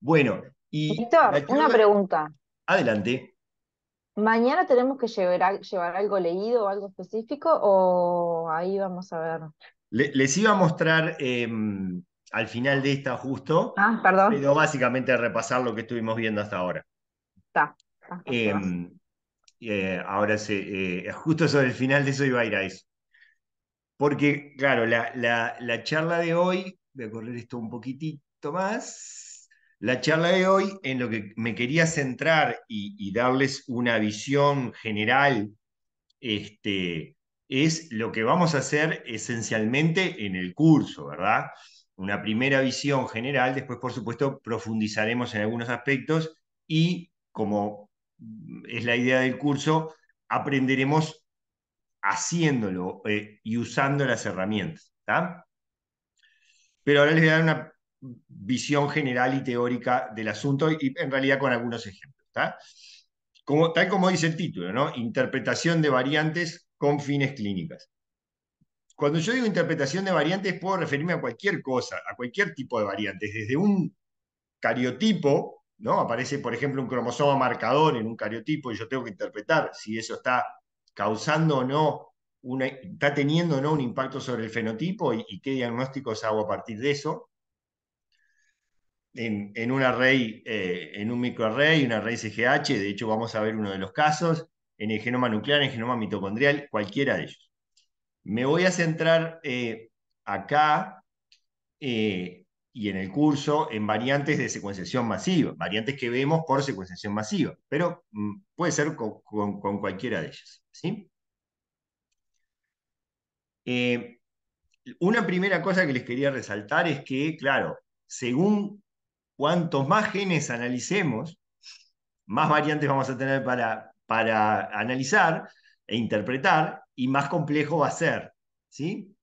Bueno, y. una pregunta. Adelante. ¿Mañana tenemos que llevar, llevar algo leído o algo específico? ¿O ahí vamos a ver? les iba a mostrar em, al final de esta justo. Ah, perdón. Pero básicamente repasar lo que estuvimos viendo hasta ahora. Está. Em, eh, ahora sí, eh, justo sobre el final de eso iba a Porque, claro, la, la charla de hoy voy a correr esto un poquitito más. La charla de hoy en lo que me quería centrar y, darles una visión general este, es lo que vamos a hacer esencialmente en el curso, ¿verdad? Una primera visión general, después por supuesto profundizaremos en algunos aspectos y como es la idea del curso, aprenderemos haciéndolo eh, y usando las herramientas pero ahora les voy a dar una visión general y teórica del asunto y en realidad con algunos ejemplos. tal como dice el título, ¿no? Interpretación de variantes con fines clínicas. Cuando yo digo interpretación de variantes, puedo referirme a cualquier cosa, a cualquier tipo de variantes, desde un cariotipo, ¿no? Aparece, por ejemplo, un cromosoma marcador en un cariotipo y yo tengo que interpretar si eso está causando o no está teniendo ¿no? un impacto sobre el fenotipo y, qué diagnósticos hago a partir de eso. En, un eh, en un microarray, un array CGH, de hecho vamos a ver uno de los casos, en el genoma nuclear, en el genoma mitocondrial, cualquiera de ellos. Me voy a centrar eh, acá eh, y en el curso en variantes de secuenciación masiva, variantes que vemos por secuenciación masiva, pero mm, puede ser con, con cualquiera de ellas. ¿sí? Eh, una primera cosa que les quería resaltar es que, claro, según cuantos más genes analicemos, más variantes vamos a tener para, analizar e interpretar y más complejo va a ser. ¿sí?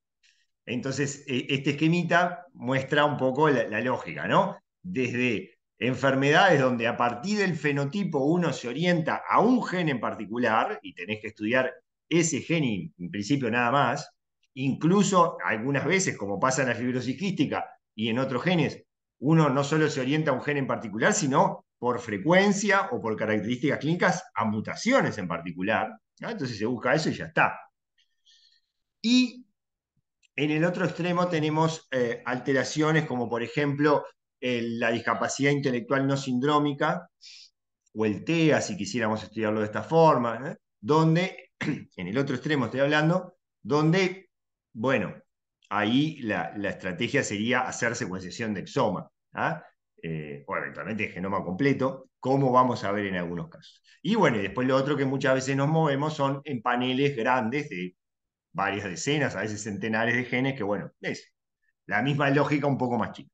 Entonces, e, este esquemita muestra un poco la, lógica, ¿no? Desde enfermedades donde a partir del fenotipo uno se orienta a un gen en particular y tenés que estudiar ese gen y en principio nada más, Incluso algunas veces, como pasa en la fibrosis y en otros genes, uno no solo se orienta a un gen en particular, sino por frecuencia o por características clínicas a mutaciones en particular. Entonces se busca eso y ya está. Y en el otro extremo tenemos eh, alteraciones como por ejemplo la discapacidad intelectual no sindrómica o el TEA, si quisiéramos estudiarlo de esta forma, ¿eh? donde, en el otro extremo estoy hablando, donde bueno, ahí la, estrategia sería hacer secuenciación de exoma, ¿ah? eh, o eventualmente genoma completo, como vamos a ver en algunos casos. Y bueno, y después lo otro que muchas veces nos movemos son en paneles grandes de varias decenas, a veces centenares de genes, que bueno, es la misma lógica un poco más chica.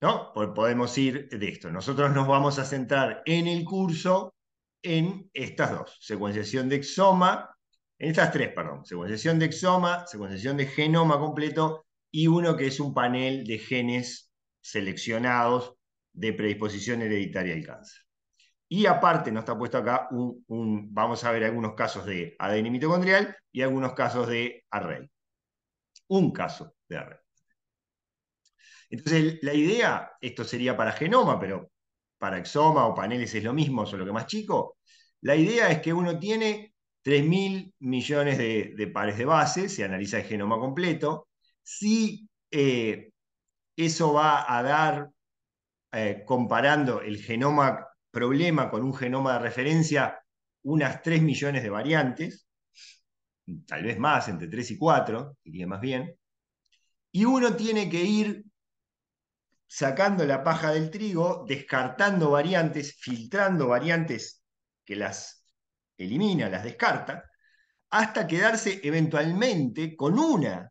¿No? Podemos ir de esto. Nosotros nos vamos a centrar en el curso en estas dos, secuenciación de exoma en estas tres, perdón, secuenciación de exoma, secuenciación de genoma completo y uno que es un panel de genes seleccionados de predisposición hereditaria al cáncer. Y aparte, no está puesto acá, vamos a ver algunos casos de ADN mitocondrial y algunos casos de array. Un caso de array. Entonces, la idea, esto sería para genoma, pero para exoma o paneles es lo mismo, solo que más chico. La idea es que uno tiene 3.000 millones de, pares de bases, se analiza el genoma completo. Si eh, eso va a dar, eh, comparando el genoma problema con un genoma de referencia, unas 3 millones de variantes, tal vez más, entre 3 y 4, diría más bien. Y uno tiene que ir sacando la paja del trigo, descartando variantes, filtrando variantes que las elimina, las descarta, hasta quedarse eventualmente con una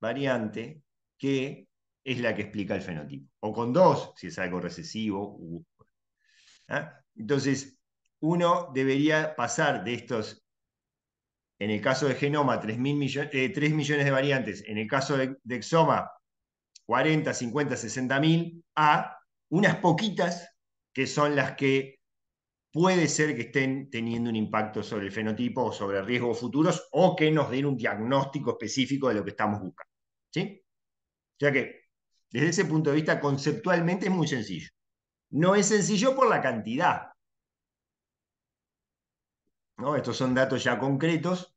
variante que es la que explica el fenotipo, o con dos, si es algo recesivo. ¿ah? Entonces, uno debería pasar de estos, en el caso de genoma, 3, millones, eh, millones de variantes, en el caso de, exoma, 40, 50, 60 mil, a unas poquitas que son las que puede ser que estén teniendo un impacto sobre el fenotipo o sobre riesgos futuros o que nos den un diagnóstico específico de lo que estamos buscando. ¿sí? O sea que, desde ese punto de vista, conceptualmente es muy sencillo. No es sencillo por la cantidad. ¿no? Estos son datos ya concretos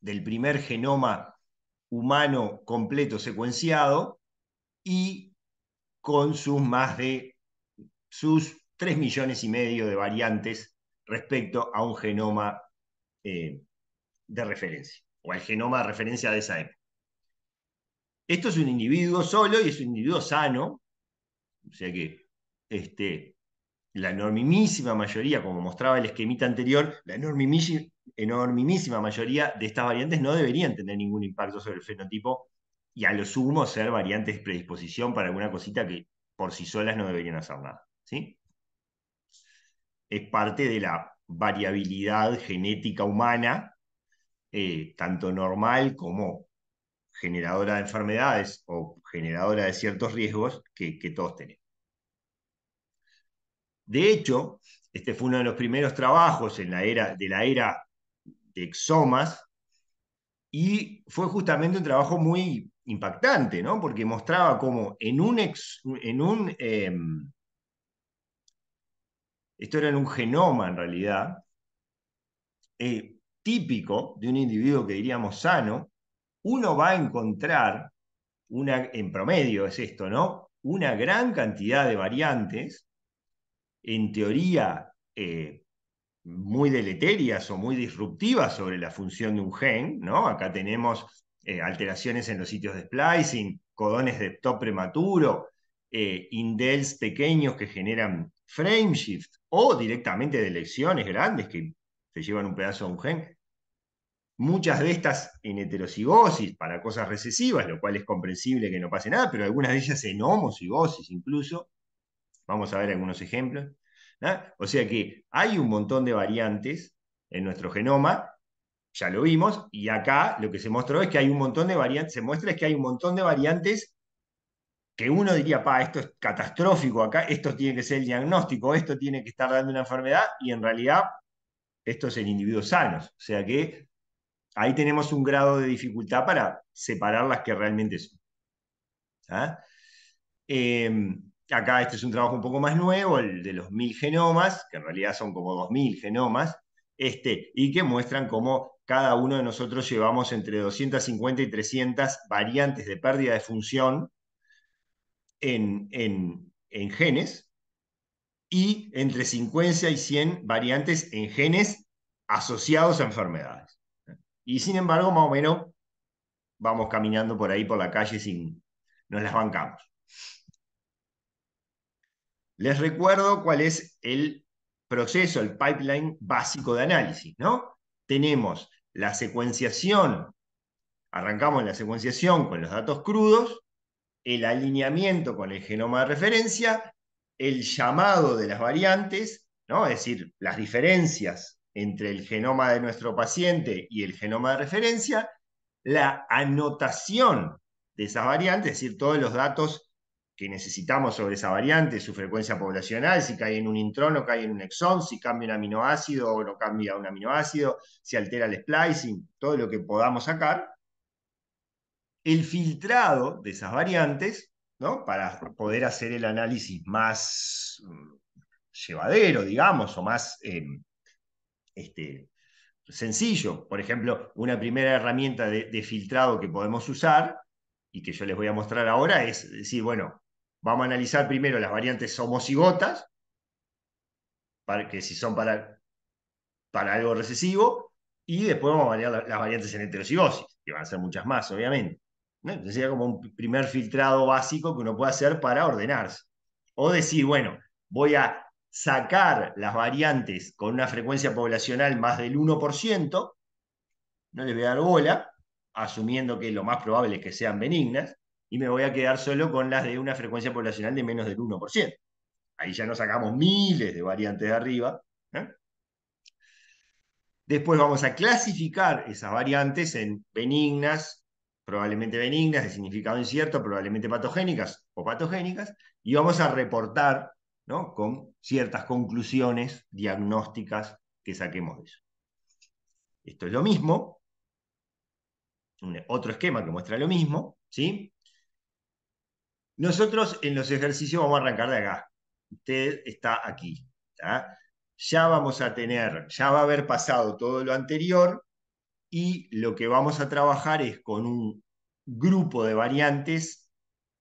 del primer genoma humano completo secuenciado y con sus más de sus 3 millones y medio de variantes respecto a un genoma eh, de referencia, o al genoma de referencia de esa época. Esto es un individuo solo y es un individuo sano, o sea que este, la enormísima mayoría, como mostraba el esquemita anterior, la enormísima mayoría de estas variantes no deberían tener ningún impacto sobre el fenotipo y a lo sumo ser variantes de predisposición para alguna cosita que por sí solas no deberían hacer nada. ¿sí? es parte de la variabilidad genética humana, eh, tanto normal como generadora de enfermedades o generadora de ciertos riesgos que, todos tenemos. De hecho, este fue uno de los primeros trabajos en la era, de la era de exomas y fue justamente un trabajo muy impactante, ¿no? porque mostraba cómo en un, ex, en un em, esto era en un genoma en realidad, eh, típico de un individuo que diríamos sano, uno va a encontrar, una, en promedio es esto, ¿no? Una gran cantidad de variantes, en teoría eh, muy deleterias o muy disruptivas sobre la función de un gen, ¿no? Acá tenemos eh, alteraciones en los sitios de splicing, codones de top prematuro, indels pequeños que generan frameshift, o directamente de lecciones grandes que se llevan un pedazo de un gen. Muchas de estas en heterocigosis para cosas recesivas, lo cual es comprensible que no pase nada, pero algunas de ellas en homocigosis incluso. Vamos a ver algunos ejemplos. O sea que hay un montón de variantes en nuestro genoma, ya lo vimos, y acá lo que se mostró es que hay un montón de variantes, se muestra es que hay un montón de variantes que uno diría, pa, esto es catastrófico acá, esto tiene que ser el diagnóstico, esto tiene que estar dando una enfermedad, y en realidad esto es en individuos sanos. O sea que ahí tenemos un grado de dificultad para separar las que realmente son. ¿Ah? Em, acá este es un trabajo un poco más nuevo, el de los mil genomas, que en realidad son como dos mil genomas, este, y que muestran cómo cada uno de nosotros llevamos entre 250 y 300 variantes de pérdida de función en, genes y entre 50 y 100 variantes en genes asociados a enfermedades. Y sin embargo, más o menos, vamos caminando por ahí, por la calle, sin nos las bancamos. Les recuerdo cuál es el proceso, el pipeline básico de análisis, ¿no? Tenemos la secuenciación, arrancamos la secuenciación con los datos crudos, el alineamiento con el genoma de referencia, el llamado de las variantes, ¿no? es decir, las diferencias entre el genoma de nuestro paciente y el genoma de referencia, la anotación de esas variantes, es decir, todos los datos que necesitamos sobre esa variante, su frecuencia poblacional, si cae en un intrón o cae en un exón, si cambia un aminoácido o no cambia un aminoácido, si altera el splicing, todo lo que podamos sacar el filtrado de esas variantes, ¿no? Para poder hacer el análisis más mm, llevadero, digamos, o más eh, este, sencillo. Por ejemplo, una primera herramienta de, filtrado que podemos usar y que yo les voy a mostrar ahora es decir, bueno, vamos a analizar primero las variantes homocigotas, para que si son para, para algo recesivo, y después vamos a variar las variantes en heterocigosis, que van a ser muchas más, obviamente. Sería como un primer filtrado básico que uno puede hacer para ordenarse. O decir, bueno, voy a sacar las variantes con una frecuencia poblacional más del 1%, no les voy a dar bola, asumiendo que lo más probable es que sean benignas, y me voy a quedar solo con las de una frecuencia poblacional de menos del 1%. Ahí ya nos sacamos miles de variantes de arriba. Después vamos a clasificar esas variantes en benignas, probablemente benignas, de significado incierto, probablemente patogénicas o patogénicas, y vamos a reportar con ciertas conclusiones diagnósticas que saquemos de eso. Esto es lo mismo, otro esquema que muestra lo mismo, ¿sí? Nosotros en los ejercicios vamos a arrancar de acá. Usted está aquí. Ya vamos a tener, ya va a haber pasado todo lo anterior, y lo que vamos a trabajar es con un grupo de variantes,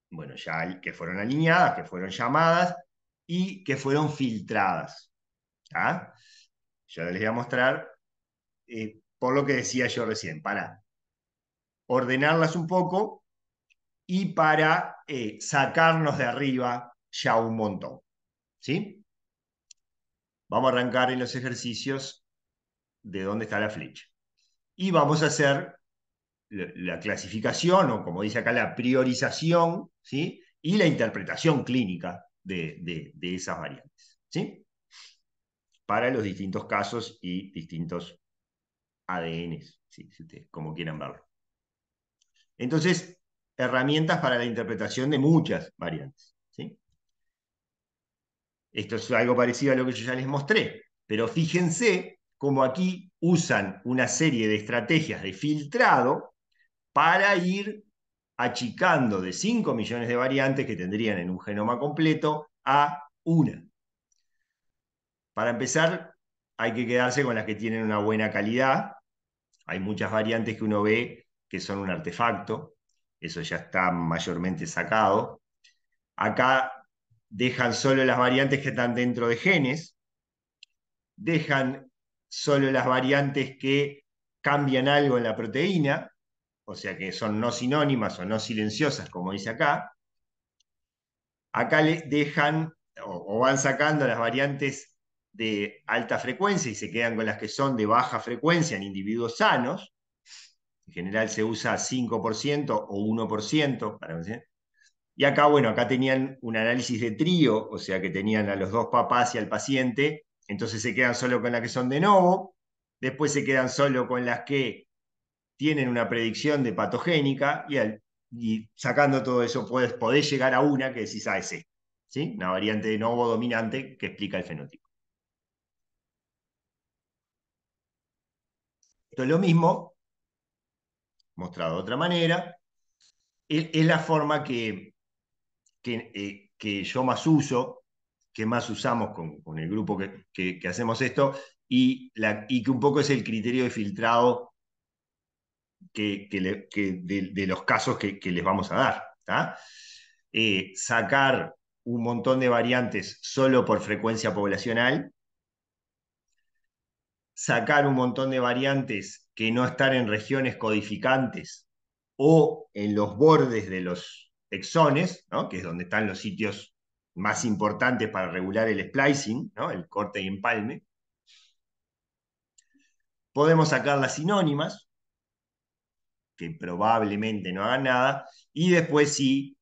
bueno, ya que fueron alineadas, que fueron llamadas y que fueron filtradas. ¿Ah? Ya les voy a mostrar eh, por lo que decía yo recién, para ordenarlas un poco y para eh, sacarnos de arriba ya un montón. ¿Sí? Vamos a arrancar en los ejercicios de dónde está la flecha y vamos a hacer la, clasificación o como dice acá la priorización ¿sí? y la interpretación clínica de, esas variantes. ¿sí? Para los distintos casos y distintos ADNs, ¿sí? como quieran verlo. Entonces, herramientas para la interpretación de muchas variantes. ¿sí? Esto es algo parecido a lo que yo ya les mostré, pero fíjense como aquí usan una serie de estrategias de filtrado para ir achicando de 5 millones de variantes que tendrían en un genoma completo a una. Para empezar, hay que quedarse con las que tienen una buena calidad. Hay muchas variantes que uno ve que son un artefacto. Eso ya está mayormente sacado. Acá dejan solo las variantes que están dentro de genes. Dejan solo las variantes que cambian algo en la proteína, o sea que son no sinónimas o no silenciosas, como dice acá. Acá le dejan o, van sacando las variantes de alta frecuencia y se quedan con las que son de baja frecuencia en individuos sanos. En general se usa 5% o 1%. y acá, bueno, acá tenían un análisis de trío, o sea que tenían a los dos papás y al paciente entonces se quedan solo con las que son de novo, después se quedan solo con las que tienen una predicción de patogénica y, sacando todo eso puedes, podés llegar a una que decís, A, ah, ese ¿sí? Una variante de novo dominante que explica el fenótipo. Esto es lo mismo, mostrado de otra manera, es, la forma que, que, eh, que yo más uso que más usamos con, el grupo que, hacemos esto y, que un poco es el criterio de filtrado que, de, los casos que, les vamos a dar. Eh, sacar un montón de variantes solo por frecuencia poblacional, sacar un montón de variantes que no están en regiones codificantes o en los bordes de los exones, que es donde están los sitios más importantes para regular el splicing, ¿no? el corte y empalme. Podemos sacar las sinónimas, que probablemente no hagan nada, y después sí,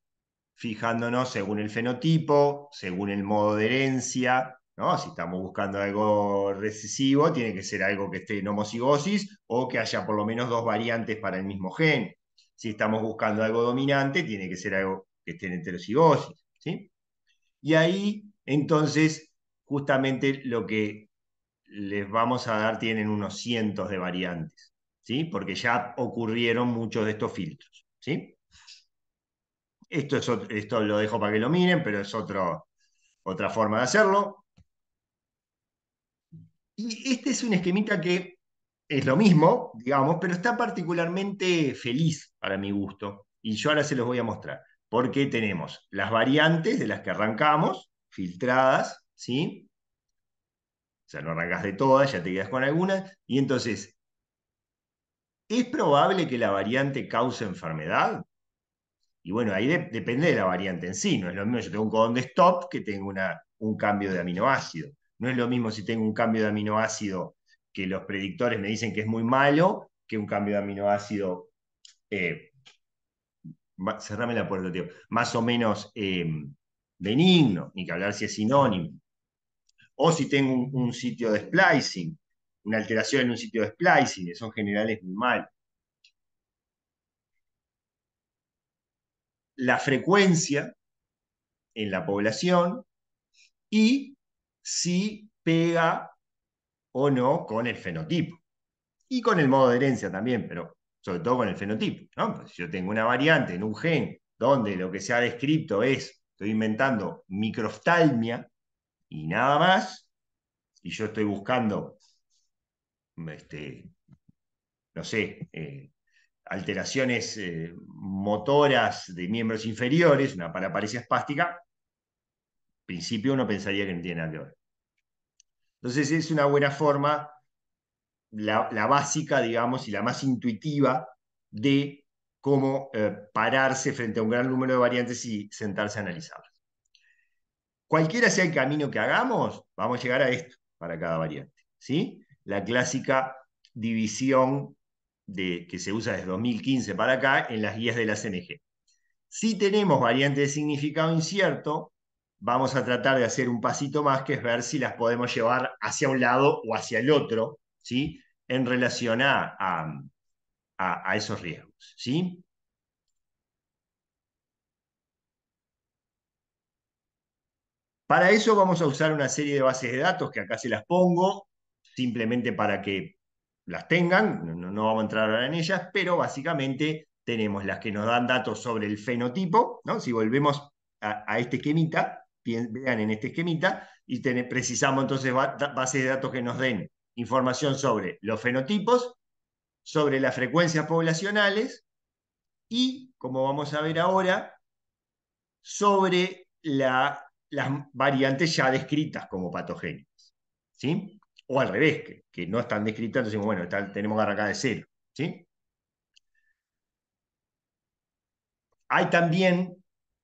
fijándonos según el fenotipo, según el modo de herencia, ¿no? si estamos buscando algo recesivo, tiene que ser algo que esté en homocigosis o que haya por lo menos dos variantes para el mismo gen. Si estamos buscando algo dominante, tiene que ser algo que esté en heterocigosis. ¿sí? Y ahí, entonces, justamente lo que les vamos a dar tienen unos cientos de variantes, ¿sí? Porque ya ocurrieron muchos de estos filtros, ¿sí? Esto, es esto lo dejo para que lo miren, pero es otra forma de hacerlo. Y este es un esquemita que es lo mismo, digamos, pero está particularmente feliz para mi gusto. Y yo ahora se los voy a mostrar porque tenemos las variantes de las que arrancamos, filtradas, ¿sí? O sea, no arrancas de todas, ya te quedas con algunas, y entonces, ¿es probable que la variante cause enfermedad? Y bueno, ahí depende de la variante en sí, no es lo mismo yo tengo un codón de stop que tengo una, un cambio de aminoácido, no es lo mismo si tengo un cambio de aminoácido que los predictores me dicen que es muy malo, que un cambio de aminoácido eh, cerrame la puerta, tío, más o menos benigno, em, ni que hablar si es sinónimo. O si tengo un, sitio de splicing, una alteración en un sitio de splicing, eso en general es muy mal. La frecuencia en la población y si pega o no con el fenotipo. Y con el modo de herencia también, pero sobre todo con el fenotipo. si yo tengo una variante en un gen donde lo que se ha descrito es, estoy inventando microftalmia y nada más, y yo estoy buscando, este, no sé, eh, alteraciones eh, motoras de miembros inferiores, una paraparesia espástica, en principio uno pensaría que no tiene nada que ver. Entonces es una buena forma la, básica, digamos, y la más intuitiva de cómo eh, pararse frente a un gran número de variantes y sentarse a analizarlas. Cualquiera sea el camino que hagamos, vamos a llegar a esto para cada variante. ¿sí? La clásica división de, que se usa desde 2015 para acá en las guías de la CMG. Si tenemos variantes de significado incierto, vamos a tratar de hacer un pasito más, que es ver si las podemos llevar hacia un lado o hacia el otro, ¿sí? en relación a, esos riesgos. ¿sí? Para eso vamos a usar una serie de bases de datos que acá se las pongo, simplemente para que las tengan, no, vamos a entrar ahora en ellas, pero básicamente tenemos las que nos dan datos sobre el fenotipo, ¿no? si volvemos a, este esquemita, vean en este esquemita, y precisamos entonces bases de datos que nos den información sobre los fenotipos, sobre las frecuencias poblacionales y, como vamos a ver ahora, sobre las variantes ya descritas como patogénicas. ¿sí? O al revés, que, no están descritas, entonces, bueno, tenemos que arrancar de cero. ¿sí? Hay también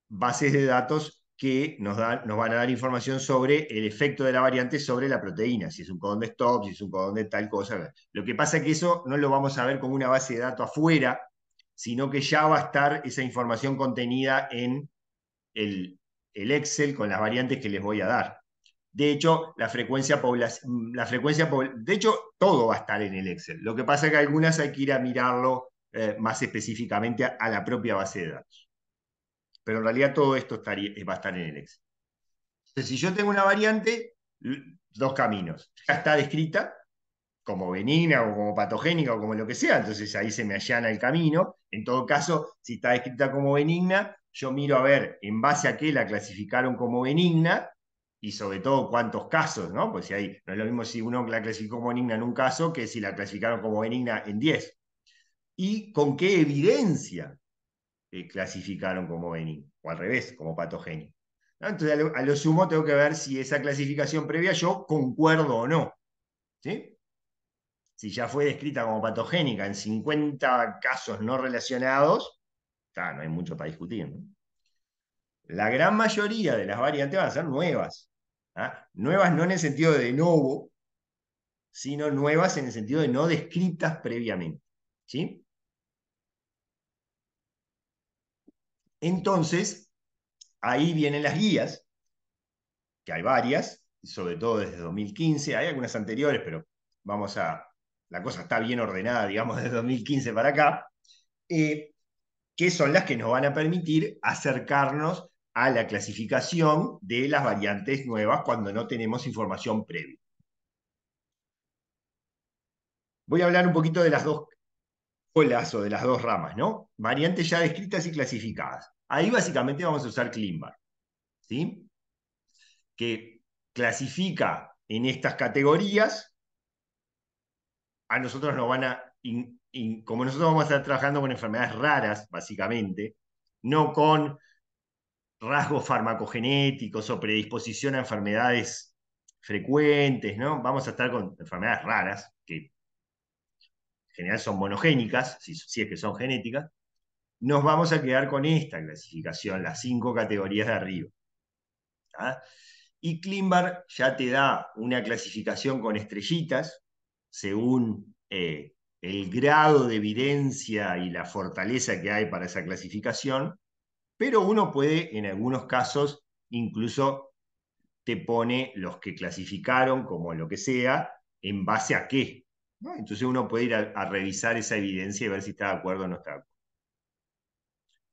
bases de datos que nos, van a dar información sobre el efecto de la variante sobre la proteína, si es un codón de stop, si es un codón de tal cosa. Lo que pasa es que eso no lo vamos a ver como una base de datos afuera, sino que ya va a estar esa información contenida en el, Excel con las variantes que les voy a dar. De hecho, la frecuencia, la frecuencia, de hecho, todo va a estar en el Excel. Lo que pasa es que algunas hay que ir a mirarlo eh, más específicamente a la propia base de datos pero en realidad todo esto estaría, va a estar en el ex. si yo tengo una variante, dos caminos. Ya está descrita como benigna o como patogénica o como lo que sea, entonces ahí se me allana el camino. En todo caso, si está descrita como benigna, yo miro a ver en base a qué la clasificaron como benigna y sobre todo cuántos casos, ¿no? Pues si hay, no es lo mismo si uno la clasificó como benigna en un caso que si la clasificaron como benigna en 10. Y con qué evidencia clasificaron como benigno o al revés, como patogénico. Entonces, a lo, sumo tengo que ver si esa clasificación previa yo concuerdo o no. Si ya fue descrita como patogénica en 50 casos no relacionados, no hay mucho para discutir. La gran mayoría de las variantes van a ser nuevas. ¿ah? Nuevas no en el sentido de nuevo, sino nuevas en el sentido de no descritas previamente. ¿sí? Entonces, ahí vienen las guías, que hay varias, sobre todo desde 2015, hay algunas anteriores, pero vamos a, la cosa está bien ordenada, digamos, desde 2015 para acá, eh, que son las que nos van a permitir acercarnos a la clasificación de las variantes nuevas cuando no tenemos información previa. Voy a hablar un poquito de las dos colazo de las dos ramas, ¿no? Variantes ya descritas y clasificadas. Ahí básicamente vamos a usar ClinVar, ¿sí? Que clasifica en estas categorías. A nosotros nos van a, como nosotros vamos a estar trabajando con enfermedades raras, básicamente, no con rasgos farmacogenéticos o predisposición a enfermedades frecuentes, ¿no? Vamos a estar con enfermedades raras, general son monogénicas, si, es que son genéticas, nos vamos a quedar con esta clasificación, las cinco categorías de arriba. Y Klimbar ya te da una clasificación con estrellitas, según eh, el grado de evidencia y la fortaleza que hay para esa clasificación, pero uno puede, en algunos casos, incluso te pone los que clasificaron como lo que sea, en base a qué, entonces uno puede ir a, revisar esa evidencia y ver si está de acuerdo o no está de acuerdo.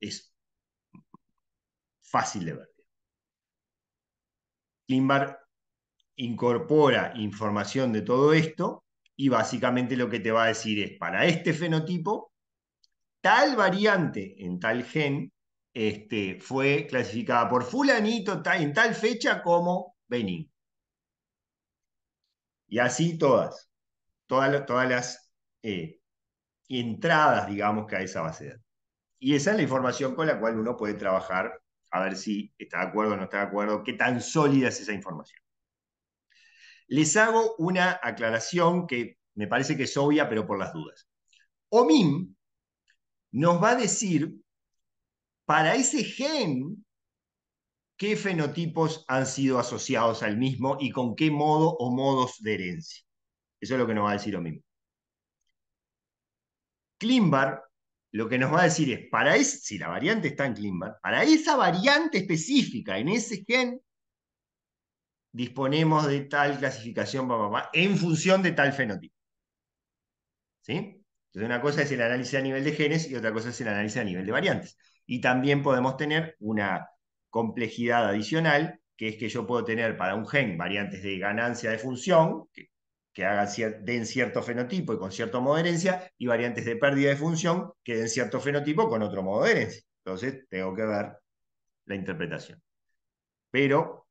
Es fácil de ver. Klimbar incorpora información de todo esto y básicamente lo que te va a decir es, para este fenotipo, tal variante en tal gen este, fue clasificada por fulanito en tal fecha como Benin. Y así todas todas, todas las eh, entradas, digamos, que a esa base de Y esa es la información con la cual uno puede trabajar a ver si está de acuerdo o no está de acuerdo, qué tan sólida es esa información. Les hago una aclaración que me parece que es obvia, pero por las dudas. OMIM nos va a decir para ese gen qué fenotipos han sido asociados al mismo y con qué modo o modos de herencia. Eso es lo que nos va a decir lo mismo. Klimbar lo que nos va a decir es, para es, si la variante está en Klimbar, para esa variante específica en ese gen, disponemos de tal clasificación en función de tal fenotipo. ¿Sí? Entonces una cosa es el análisis a nivel de genes y otra cosa es el análisis a nivel de variantes. Y también podemos tener una complejidad adicional, que es que yo puedo tener para un gen variantes de ganancia de función, que que hagan, den cierto fenotipo y con cierto modo de herencia, y variantes de pérdida de función que den cierto fenotipo con otro modo de herencia. Entonces, tengo que ver la interpretación. Pero,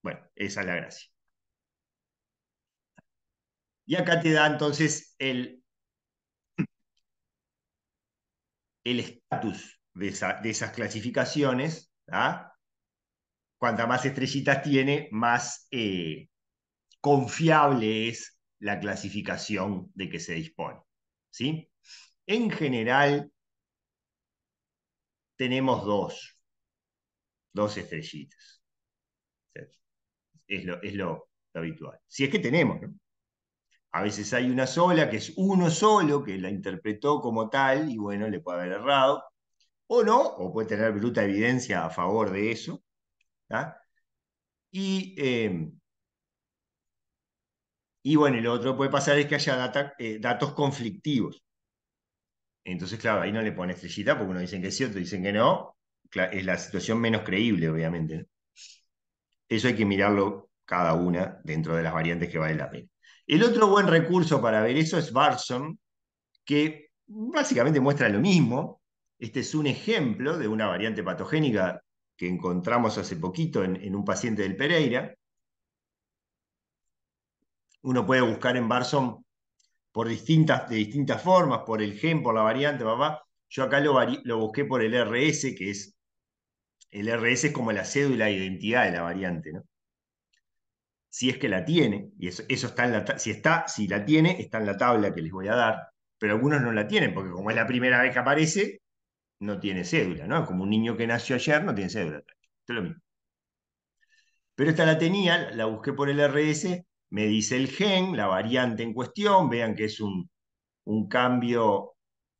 bueno, esa es la gracia. Y acá te da entonces el estatus de, de, esas clasificaciones. ¿ah? Cuanta más estrellitas tiene, más... Eh, confiable es la clasificación de que se dispone. ¿sí? En general, tenemos dos, dos estrellitas. Es lo, es lo, habitual. Si es que tenemos, A veces hay una sola, que es uno solo, que la interpretó como tal, y bueno, le puede haber errado, o no, o puede tener bruta evidencia a favor de eso. Y eh, y bueno, lo otro puede pasar es que haya eh, datos conflictivos. Entonces, claro, ahí no le pone estrellita porque uno dicen que sí, otro dicen que no. Es la situación menos creíble, obviamente. Eso hay que mirarlo cada una dentro de las variantes que vale la pena. El otro buen recurso para ver eso es Barson, que básicamente muestra lo mismo. Este es un ejemplo de una variante patogénica que encontramos hace poquito en un paciente del Pereira, uno puede buscar en Barson por distintas, de distintas formas, por el gen, por la variante, papá. Yo acá lo, busqué por el RS, que es el RS es como la cédula de identidad de la variante, ¿no? Si es que la tiene, y eso, está en la si está, si la tiene, está en la tabla que les voy a dar, pero algunos no la tienen, porque como es la primera vez que aparece, no tiene cédula, ¿no? Como un niño que nació ayer no tiene cédula. Esto es lo mismo. Pero esta la tenía, la busqué por el RS, me dice el gen, la variante en cuestión, vean que es un, cambio,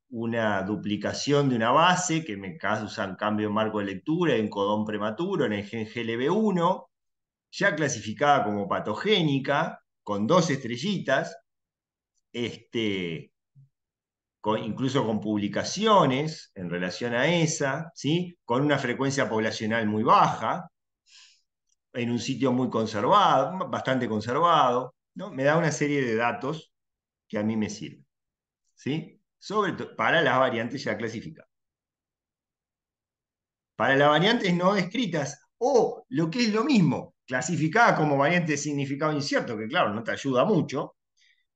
una duplicación de una base, que me un cambio en marco de lectura, en codón prematuro, en el gen GLB1, ya clasificada como patogénica, con dos estrellitas, este, incluso con publicaciones en relación a esa, ¿sí? con una frecuencia poblacional muy baja, en un sitio muy conservado, bastante conservado, ¿no? me da una serie de datos que a mí me sirven, ¿sí? Sobre para las variantes ya clasificadas. Para las variantes no descritas, o lo que es lo mismo, clasificadas como variante de significado incierto, que claro, no te ayuda mucho,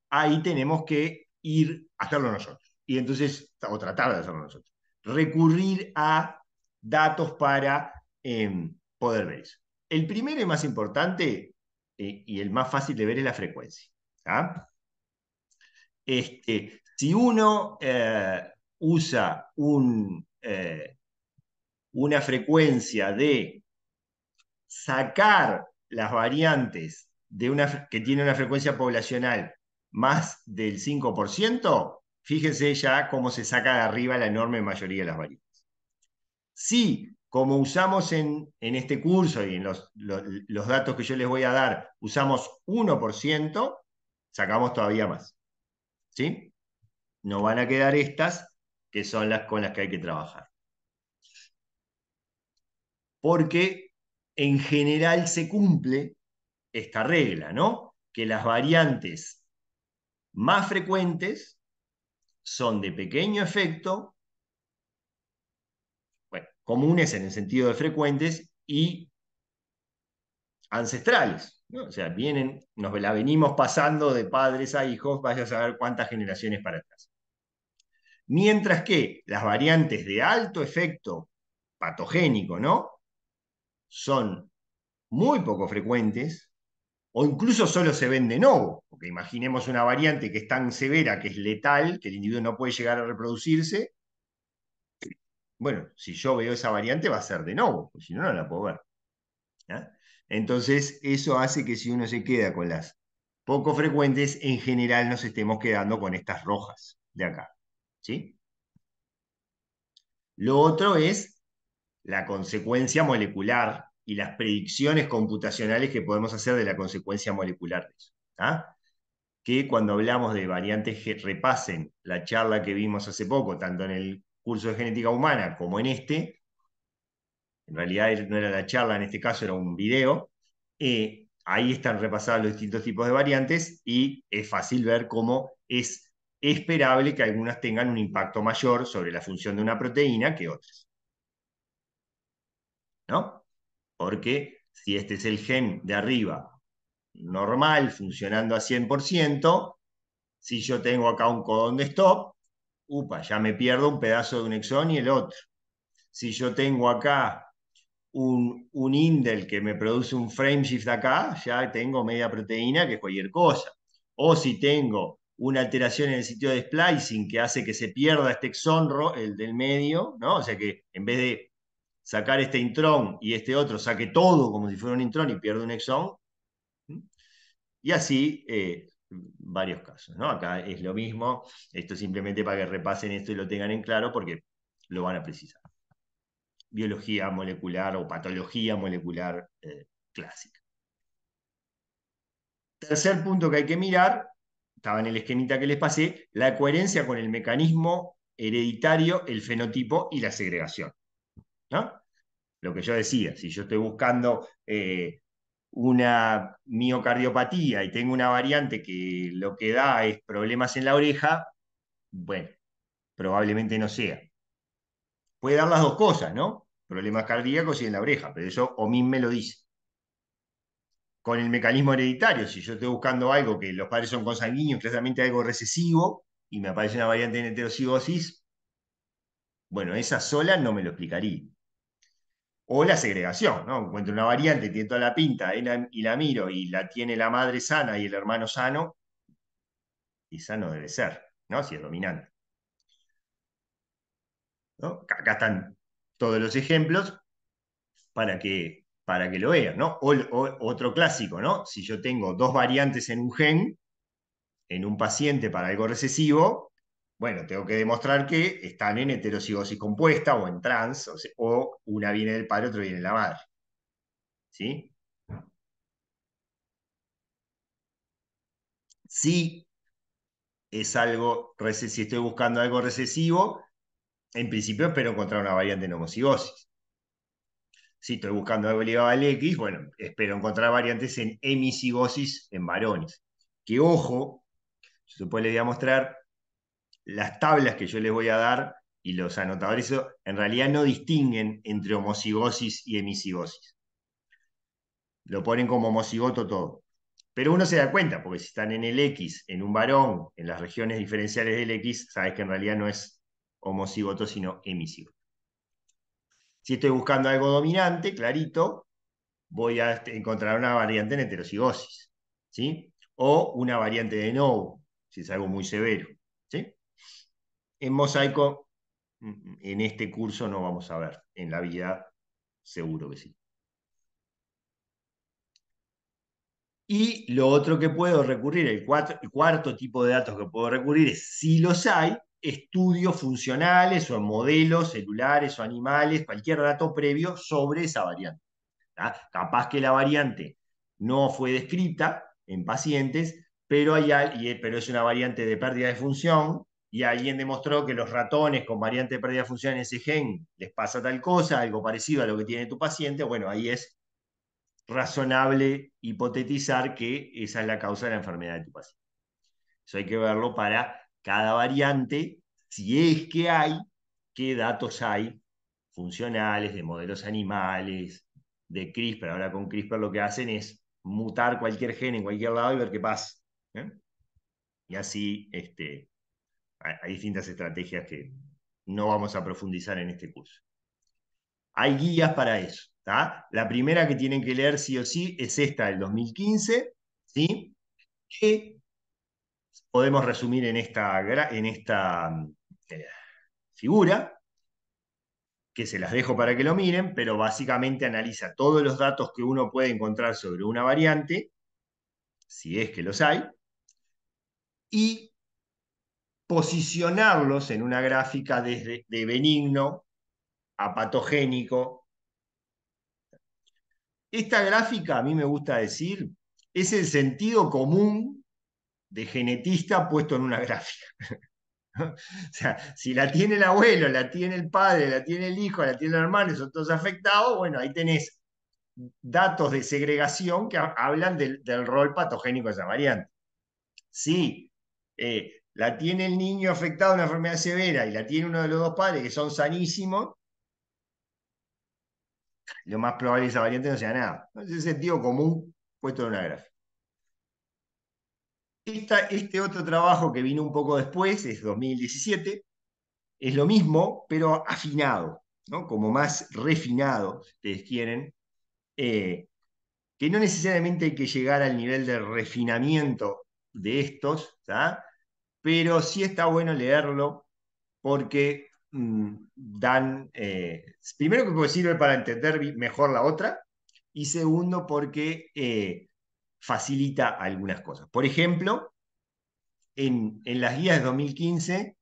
ahí tenemos que ir a hacerlo nosotros. Y entonces, o tratar de hacerlo nosotros. Recurrir a datos para em, poder ver eso. El primero y más importante eh, y el más fácil de ver es la frecuencia. ¿ah? Este, si uno eh, usa eh, una frecuencia de sacar las variantes de una, que tiene una frecuencia poblacional más del 5%, fíjense ya cómo se saca de arriba la enorme mayoría de las variantes. Si como usamos en, este curso y en los, datos que yo les voy a dar, usamos 1%, sacamos todavía más. ¿Sí? No van a quedar estas, que son las con las que hay que trabajar. Porque en general se cumple esta regla, ¿no? Que las variantes más frecuentes son de pequeño efecto comunes en el sentido de frecuentes y ancestrales. O sea, vienen, nos la venimos pasando de padres a hijos, vaya a saber cuántas generaciones para atrás. Mientras que las variantes de alto efecto patogénico, ¿no? Son muy poco frecuentes o incluso solo se ven de nuevo, porque imaginemos una variante que es tan severa, que es letal, que el individuo no puede llegar a reproducirse, bueno, si yo veo esa variante va a ser de nuevo, si no, no la puedo ver. ¿ah? Entonces, eso hace que si uno se queda con las poco frecuentes, en general nos estemos quedando con estas rojas de acá. ¿Sí? Lo otro es la consecuencia molecular y las predicciones computacionales que podemos hacer de la consecuencia molecular de eso. ¿Ah? que cuando hablamos de variantes, que repasen la charla que vimos hace poco, tanto en el curso de genética humana, como en este, en realidad no era la charla, en este caso era un video, eh, ahí están repasados los distintos tipos de variantes y es fácil ver cómo es esperable que algunas tengan un impacto mayor sobre la función de una proteína que otras. ¿No? Porque si este es el gen de arriba normal, funcionando a 100%, si yo tengo acá un codón de stop, upa, ya me pierdo un pedazo de un exón y el otro. Si yo tengo acá un, un indel que me produce un frameshift acá, ya tengo media proteína que es cualquier cosa. O si tengo una alteración en el sitio de splicing que hace que se pierda este exón, el del medio, ¿no? O sea que en vez de sacar este intrón y este otro saque todo como si fuera un intrón y pierde un exón. Y así eh, varios casos, ¿no? Acá es lo mismo, esto simplemente para que repasen esto y lo tengan en claro porque lo van a precisar. Biología molecular o patología molecular eh, clásica. Tercer punto que hay que mirar, estaba en el esquemita que les pasé, la coherencia con el mecanismo hereditario, el fenotipo y la segregación. ¿no? Lo que yo decía, si yo estoy buscando eh, una miocardiopatía y tengo una variante que lo que da es problemas en la oreja, bueno, probablemente no sea. Puede dar las dos cosas, ¿no? Problemas cardíacos y en la oreja, pero eso OMIN me lo dice. Con el mecanismo hereditario, si yo estoy buscando algo que los padres son consanguíneos, claramente algo recesivo, y me aparece una variante en heterocigosis, bueno, esa sola no me lo explicaría. O la segregación, ¿no? Encuentro una variante, tiene toda la pinta y la, miro y la tiene la madre sana y el hermano sano, y sano debe ser, ¿no? Si es dominante. ¿No? Acá están todos los ejemplos para que, para que lo vean, ¿no? otro clásico, ¿no? Si yo tengo dos variantes en un gen, en un paciente para algo recesivo, bueno, tengo que demostrar que están en heterocigosis compuesta o en trans, o, una viene del padre, otra viene de la madre. ¿Sí? Si es algo, si estoy buscando algo recesivo, en principio espero encontrar una variante en homocigosis. Si estoy buscando algo elevado al X, bueno, espero encontrar variantes en hemicigosis en varones. Que ojo, yo que les voy a mostrar las tablas que yo les voy a dar y los anotadores en realidad no distinguen entre homocigosis y hemicigosis. Lo ponen como homocigoto todo. Pero uno se da cuenta, porque si están en el X, en un varón, en las regiones diferenciales del X, sabes que en realidad no es homocigoto, sino hemicigoto. Si estoy buscando algo dominante, clarito, voy a este, encontrar una variante en heterocigosis, ¿sí? O una variante de no, si es algo muy severo. En mosaico, mm, en este curso no vamos a ver, en la vida seguro que sí. Y lo otro que puedo recurrir, el, cuarto tipo de datos que puedo recurrir es, si los hay, estudios funcionales o modelos celulares o animales, cualquier dato previo sobre esa variante. Capaz que la variante no fue descrita en pacientes, pero, hay, pero es una variante de pérdida de función y alguien demostró que los ratones con variante de pérdida de función en ese gen les pasa tal cosa, algo parecido a lo que tiene tu paciente, bueno, ahí es razonable hipotetizar que esa es la causa de la enfermedad de tu paciente. Eso hay que verlo para cada variante, si es que hay, qué datos hay funcionales, de modelos animales, de CRISPR. Ahora con CRISPR lo que hacen es mutar cualquier gen en cualquier lado y ver qué pasa. ¿eh? Y así este, hay distintas estrategias que no vamos a profundizar en este curso. Hay guías para eso. La primera que tienen que leer sí o sí es esta del 2015, ¿sí? que podemos resumir en esta, en esta eh, figura, que se las dejo para que lo miren, pero básicamente analiza todos los datos que uno puede encontrar sobre una variante, si es que los hay, y posicionarlos en una gráfica desde de benigno a patogénico. Esta gráfica, a mí me gusta decir, es el sentido común de genetista puesto en una gráfica. o sea, si la tiene el abuelo, la tiene el padre, la tiene el hijo, la tiene el hermano, son todos afectados, bueno, ahí tenés datos de segregación que hablan del, rol patogénico de esa variante. Sí, eh, la tiene el niño afectado a una enfermedad severa y la tiene uno de los dos padres que son sanísimos, lo más probable es que esa variante no sea nada. Entonces, sentido común puesto en una gráfica. este otro trabajo que vino un poco después, es 2017, es lo mismo, pero afinado, ¿no? como más refinado, si ustedes quieren, eh, que no necesariamente hay que llegar al nivel de refinamiento de estos, ¿sabes? pero sí está bueno leerlo porque mm, dan, eh, primero que pues sirve para entender mejor la otra y segundo porque eh, facilita algunas cosas. Por ejemplo, en, las guías de 2015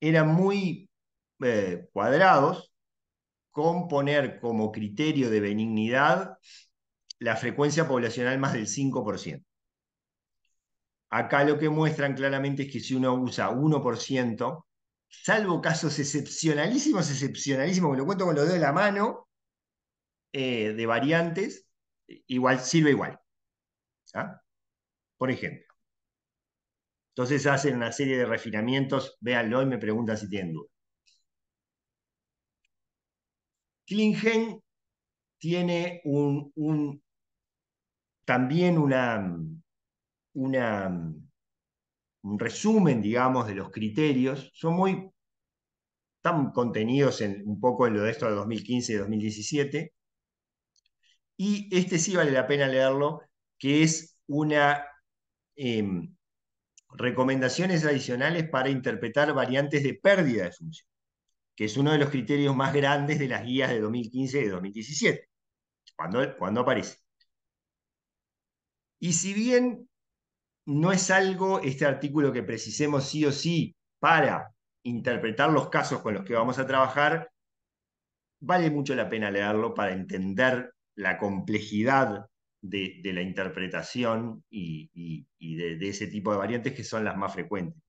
eran muy eh, cuadrados con poner como criterio de benignidad la frecuencia poblacional más del 5%. Acá lo que muestran claramente es que si uno usa 1%, salvo casos excepcionalísimos, excepcionalísimos, que lo cuento con los dedos de la mano, eh, de variantes, igual sirve igual. ¿ah? Por ejemplo. Entonces hacen una serie de refinamientos, véanlo y me preguntan si tienen dudas. Klingen tiene un, un, también una, un resumen, digamos, de los criterios, son muy, están contenidos en, un poco en lo de esto de 2015 y 2017, y este sí vale la pena leerlo, que es una... Em, recomendaciones adicionales para interpretar variantes de pérdida de función, que es uno de los criterios más grandes de las guías de 2015 y 2017, cuando, cuando aparece. Y si bien no es algo, este artículo que precisemos sí o sí para interpretar los casos con los que vamos a trabajar, vale mucho la pena leerlo para entender la complejidad de, la interpretación y, de ese tipo de variantes que son las más frecuentes.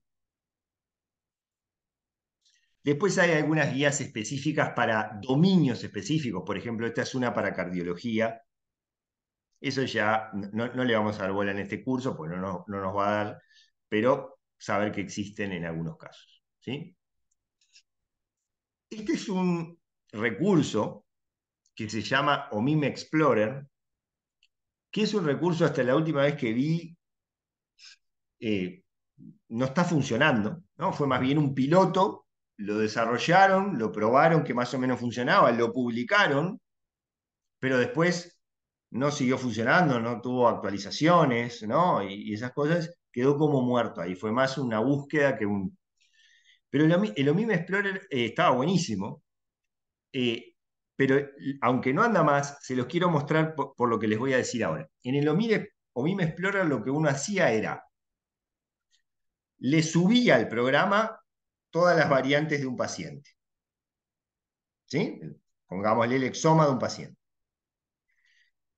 Después hay algunas guías específicas para dominios específicos, por ejemplo, esta es una para cardiología, eso ya no, le vamos a dar bola en este curso, pues no, nos va a dar, pero saber que existen en algunos casos. ¿sí? Este es un recurso que se llama Omime Explorer, que es un recurso hasta la última vez que vi, eh, no está funcionando, ¿no? fue más bien un piloto, lo desarrollaron, lo probaron que más o menos funcionaba, lo publicaron, pero después no siguió funcionando, no tuvo actualizaciones, ¿no? Y, esas cosas, quedó como muerto ahí. Fue más una búsqueda que un... Pero el, el Omime Explorer eh, estaba buenísimo, eh, pero aunque no anda más, se los quiero mostrar por, lo que les voy a decir ahora. En el Omime, Omime Explorer lo que uno hacía era, le subía al programa todas las variantes de un paciente. ¿Sí? Pongámosle el exoma de un paciente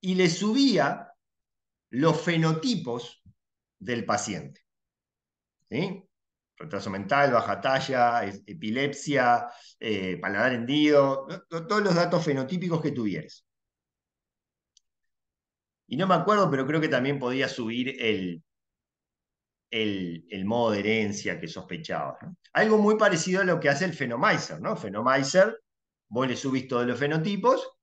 y le subía los fenotipos del paciente. Retraso mental, baja talla, epilepsia, eh, paladar hendido, todos los datos fenotípicos que tuvieras. Y no me acuerdo, pero creo que también podía subir el, el, modo de herencia que sospechaba. Algo muy parecido a lo que hace el Phenomizer, ¿no? Phenomizer, vos le subís todos los fenotipos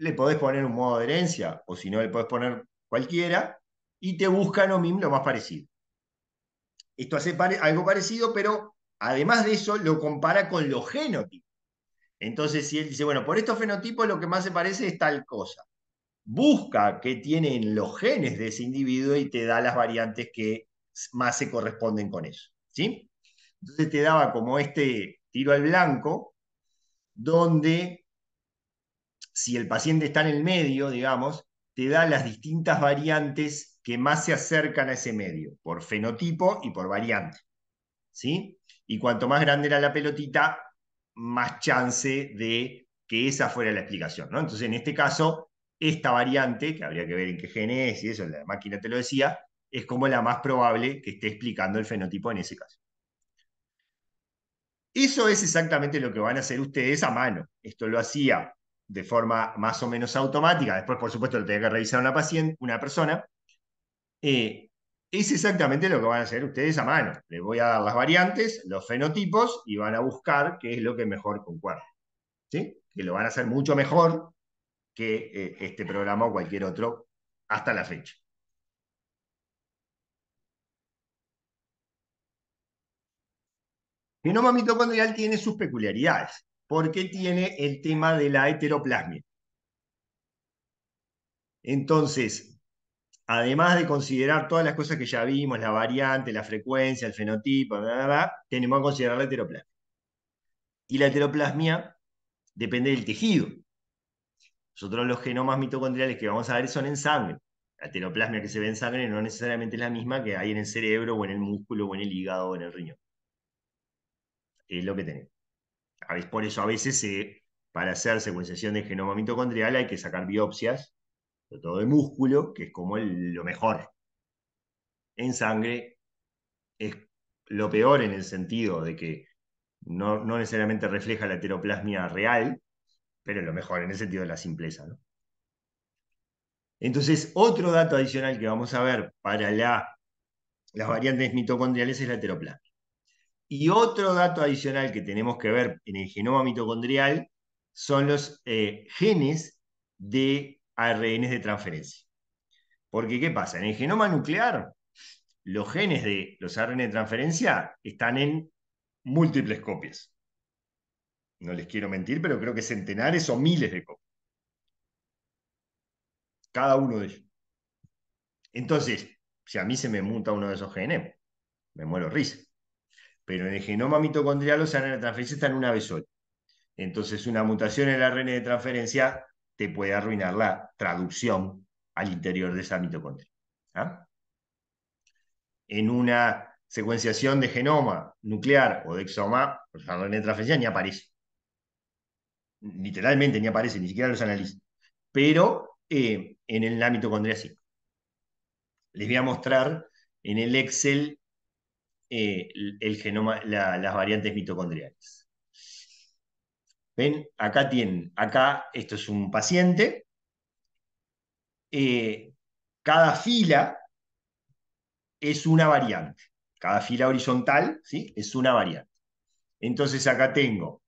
le podés poner un modo de herencia, o si no, le podés poner cualquiera, y te buscan OMIM lo más parecido. Esto hace algo parecido, pero además de eso, lo compara con los genotipos. Entonces, si él dice, bueno, por estos fenotipos lo que más se parece es tal cosa, busca qué tienen los genes de ese individuo y te da las variantes que más se corresponden con eso. ¿sí? Entonces te daba como este tiro al blanco, donde si el paciente está en el medio, digamos, te da las distintas variantes que más se acercan a ese medio, por fenotipo y por variante. ¿Sí? Y cuanto más grande era la pelotita, más chance de que esa fuera la explicación. ¿no? Entonces, en este caso, esta variante, que habría que ver en qué genes y eso la máquina te lo decía, es como la más probable que esté explicando el fenotipo en ese caso. Eso es exactamente lo que van a hacer ustedes a mano. Esto lo hacía de forma más o menos automática, después por supuesto lo tiene que revisar una, paciente, una persona, eh, es exactamente lo que van a hacer ustedes a mano. Les voy a dar las variantes, los fenotipos y van a buscar qué es lo que mejor concuerda. ¿Sí? Que lo van a hacer mucho mejor que eh, este programa o cualquier otro hasta la fecha. Genoma mitocondrial tiene sus peculiaridades qué tiene el tema de la heteroplasmia. Entonces, además de considerar todas las cosas que ya vimos, la variante, la frecuencia, el fenotipo, tenemos que considerar la heteroplasmia. Y la heteroplasmia depende del tejido. Nosotros los genomas mitocondriales que vamos a ver son en sangre. La heteroplasmia que se ve en sangre no necesariamente es la misma que hay en el cerebro o en el músculo o en el hígado o en el riñón. Es lo que tenemos por eso a veces eh, para hacer secuenciación de genoma mitocondrial hay que sacar biopsias, sobre todo de músculo, que es como lo mejor. En sangre es lo peor en el sentido de que no, necesariamente refleja la heteroplasmia real, pero lo mejor en el sentido de la simpleza. Entonces, otro dato adicional que vamos a ver para las variantes mitocondriales es la heteroplasmia. Y otro dato adicional que tenemos que ver en el genoma mitocondrial son los eh, genes de ARN de transferencia. Porque, ¿qué pasa? En el genoma nuclear, los genes de los ARN de transferencia están en múltiples copias. No les quiero mentir, pero creo que centenares o miles de copias. Cada uno de ellos. Entonces, si a mí se me muta uno de esos genes, me muero risa. Pero en el genoma mitocondrial los ARN de transferencia están una vez sola. Entonces, una mutación en el ARN de transferencia te puede arruinar la traducción al interior de esa mitocondria. ¿ah? En una secuenciación de genoma nuclear o de exoma, los pues, ARN de transferencia ni aparece. Literalmente ni aparece, ni siquiera los analizan. Pero eh, en el mitocondria sí. Les voy a mostrar en el Excel eh, el genoma, las variantes mitocondriales. ¿Ven? Acá tienen, acá esto es un paciente. Eh, cada fila es una variante. Cada fila horizontal ¿sí? es una variante. Entonces acá tengo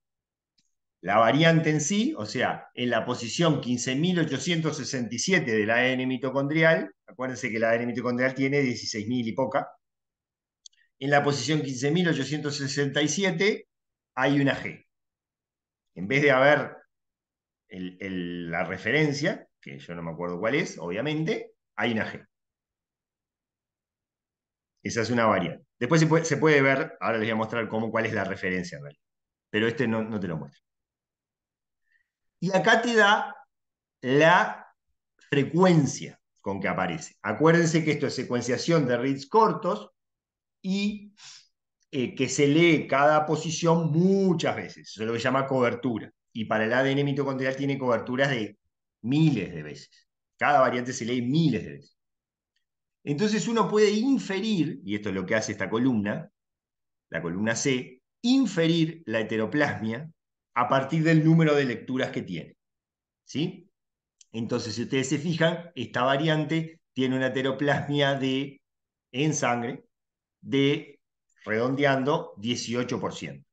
la variante en sí, o sea, en la posición 15.867 la ADN mitocondrial, acuérdense que la ADN mitocondrial tiene 16.000 y poca, en la posición 15.867 hay una G. En vez de haber la referencia, que yo no me acuerdo cuál es, obviamente, hay una G. Esa es una variable. Después se puede, ver, ahora les voy a mostrar cómo, cuál es la referencia pero este no, no te lo muestro. Y acá te da la frecuencia con que aparece. Acuérdense que esto es secuenciación de reads cortos, y eh, que se lee cada posición muchas veces. Eso es lo que se llama cobertura. Y para el ADN mitocondrial tiene coberturas de miles de veces. Cada variante se lee miles de veces. Entonces uno puede inferir, y esto es lo que hace esta columna, la columna C, inferir la heteroplasmia a partir del número de lecturas que tiene. ¿Sí? Entonces, si ustedes se fijan, esta variante tiene una heteroplasmia de, en sangre de, redondeando, 18%.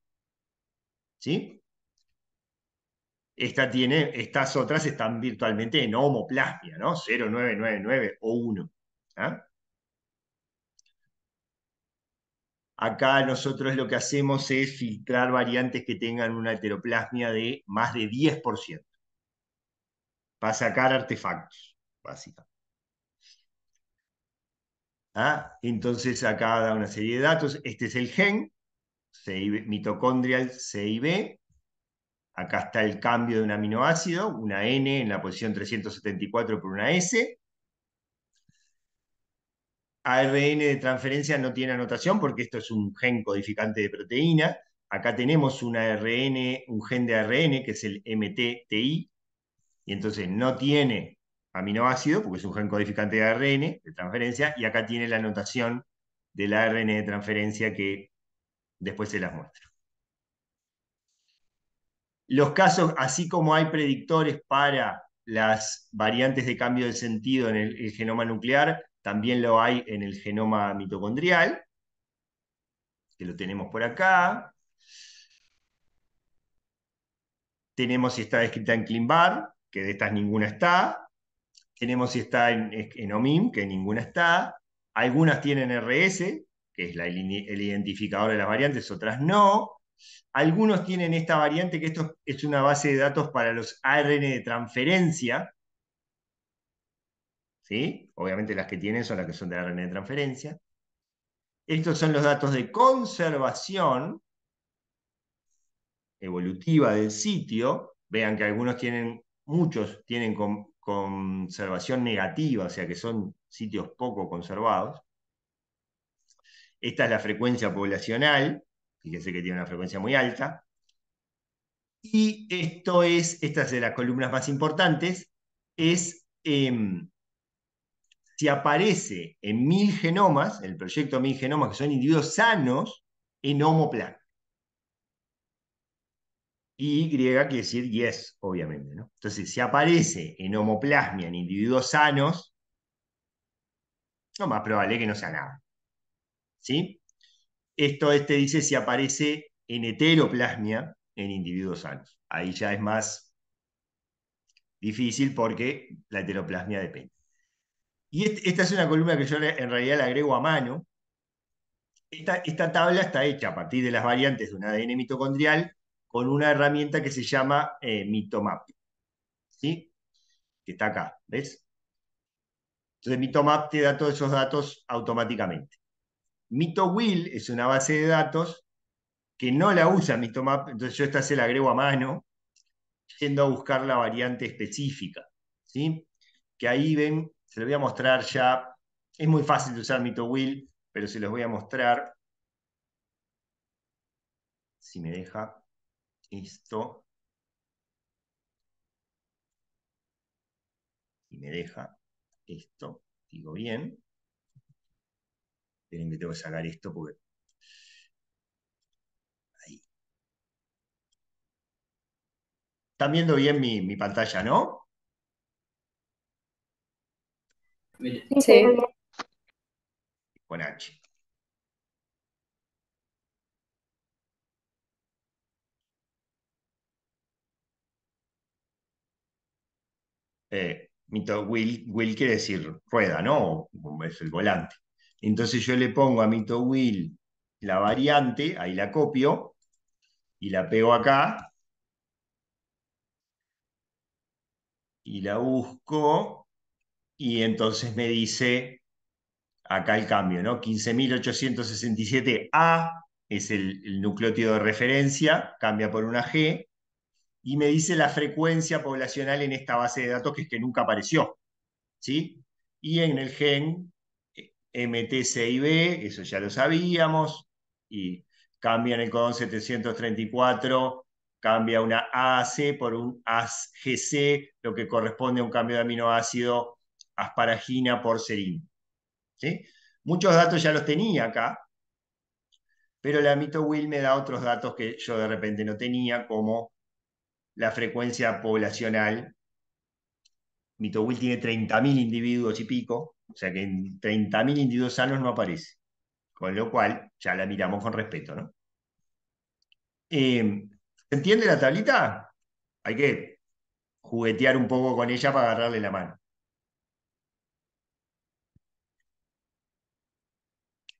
¿Sí? Esta tiene, estas otras están virtualmente en homoplasmia, ¿no? 0,999 o 1. ¿ah? Acá nosotros lo que hacemos es filtrar variantes que tengan una heteroplasmia de más de 10%. Para sacar artefactos, básicamente. ¿ah? Entonces acá da una serie de datos. Este es el gen, mitocondrial CIB. Acá está el cambio de un aminoácido, una N en la posición 374 por una S. ARN de transferencia no tiene anotación porque esto es un gen codificante de proteína. Acá tenemos un ARN, un gen de ARN que es el MTTI, y entonces no tiene aminoácido, porque es un gen codificante de ARN de transferencia, y acá tiene la anotación del ARN de transferencia que después se las muestro. Los casos, así como hay predictores para las variantes de cambio de sentido en el, genoma nuclear, también lo hay en el genoma mitocondrial, que lo tenemos por acá. Tenemos si está descrita en ClinVar, que de estas ninguna está tenemos si está en, OMIM, que ninguna está. Algunas tienen RS, que es el, identificador de las variantes, otras no. Algunos tienen esta variante, que esto es una base de datos para los ARN de transferencia. ¿Sí? Obviamente las que tienen son las que son de ARN de transferencia. Estos son los datos de conservación evolutiva del sitio. Vean que algunos tienen, muchos tienen conservación negativa, o sea que son sitios poco conservados. Esta es la frecuencia poblacional, fíjense que tiene una frecuencia muy alta. Y esto es, estas de las columnas más importantes, es em, si aparece en mil genomas, el proyecto mil genomas, que son individuos sanos, en homoplano. Y quiere decir yes, obviamente. ¿no? Entonces, si aparece en homoplasmia en individuos sanos, lo más probable que no sea nada. ¿Sí? Esto este dice si aparece en heteroplasmia en individuos sanos. Ahí ya es más difícil porque la heteroplasmia depende. Y esta es una columna que yo en realidad la agrego a mano. Esta, esta, tabla está hecha a partir de las variantes de un ADN mitocondrial con una herramienta que se llama eh, Mitomap. ¿Sí? Que está acá, ¿ves? Entonces Mitomap te da todos esos datos automáticamente. MitoWill es una base de datos que no la usa Mitomap, entonces yo esta se la agrego a mano, yendo a buscar la variante específica. ¿Sí? Que ahí ven, se lo voy a mostrar ya. Es muy fácil de usar MitoWill, pero se los voy a mostrar. Si me deja esto y me deja esto, digo bien. Tienen que tengo que sacar esto porque... Ahí. ¿Están viendo bien mi, mi pantalla, no? Sí. Con H. Eh, mito Will, quiere decir rueda, ¿no? Es el volante. Entonces yo le pongo a Mito Will la variante, ahí la copio y la pego acá. Y la busco y entonces me dice acá el cambio, ¿no? 15.867A es el, el nucleótido de referencia, cambia por una G, y me dice la frecuencia poblacional en esta base de datos que es que nunca apareció. ¿sí? Y en el gen eh, MTCIB, eso ya lo sabíamos, y cambia en el codón 734, cambia una AAC por un AGC, lo que corresponde a un cambio de aminoácido asparagina por serín. ¿sí? Muchos datos ya los tenía acá, pero la mito Will me da otros datos que yo de repente no tenía, como la frecuencia poblacional. will tiene 30.000 individuos y pico, o sea que en 30.000 individuos sanos no aparece. Con lo cual, ya la miramos con respeto, ¿no? Eh, ¿Se entiende la tablita? Hay que juguetear un poco con ella para agarrarle la mano.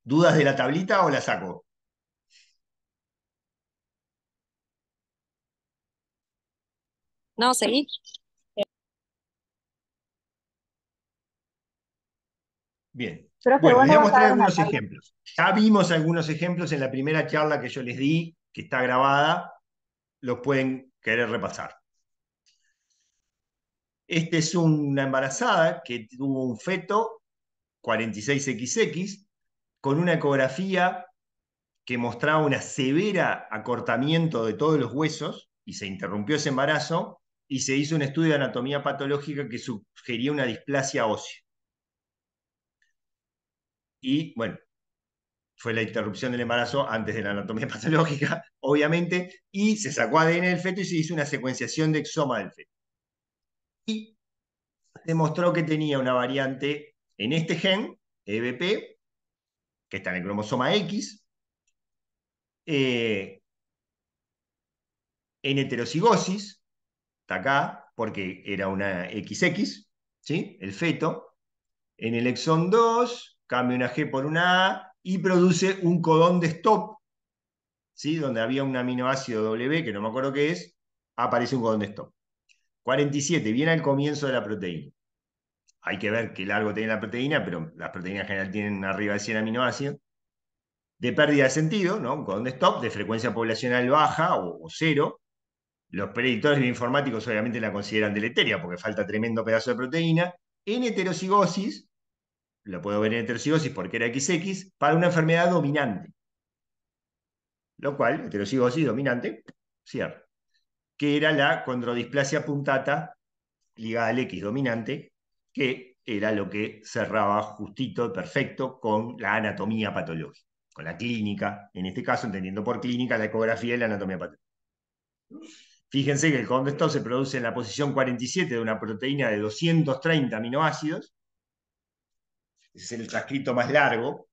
¿Dudas de la tablita o la saco? No, seguí. Bien. voy a mostrar algunos ejemplos. Ya vimos algunos ejemplos en la primera charla que yo les di, que está grabada. Los pueden querer repasar. Esta es una embarazada que tuvo un feto 46XX con una ecografía que mostraba un severo acortamiento de todos los huesos y se interrumpió ese embarazo y se hizo un estudio de anatomía patológica que sugería una displasia ósea. Y bueno, fue la interrupción del embarazo antes de la anatomía patológica, obviamente, y se sacó ADN del feto y se hizo una secuenciación de exoma del feto. Y demostró que tenía una variante en este gen, EBP, que está en el cromosoma X, eh, en heterocigosis, acá, porque era una XX, ¿sí? el feto. En el exón 2, cambia una G por una A y produce un codón de stop, ¿sí? donde había un aminoácido W, que no me acuerdo qué es, aparece un codón de stop. 47, viene al comienzo de la proteína. Hay que ver qué largo tiene la proteína, pero las proteínas en general tienen arriba de 100 aminoácidos. De pérdida de sentido, ¿no? un codón de stop, de frecuencia poblacional baja o cero, los predictores bioinformáticos obviamente la consideran deleteria porque falta tremendo pedazo de proteína. En heterocigosis, lo puedo ver en heterocigosis porque era XX, para una enfermedad dominante. Lo cual, heterocigosis dominante, cierra. Que era la condrodisplasia puntata ligada al X dominante, que era lo que cerraba justito, perfecto, con la anatomía patológica, con la clínica, en este caso entendiendo por clínica la ecografía y la anatomía patológica. Fíjense que el contexto se produce en la posición 47 de una proteína de 230 aminoácidos, es el transcrito más largo,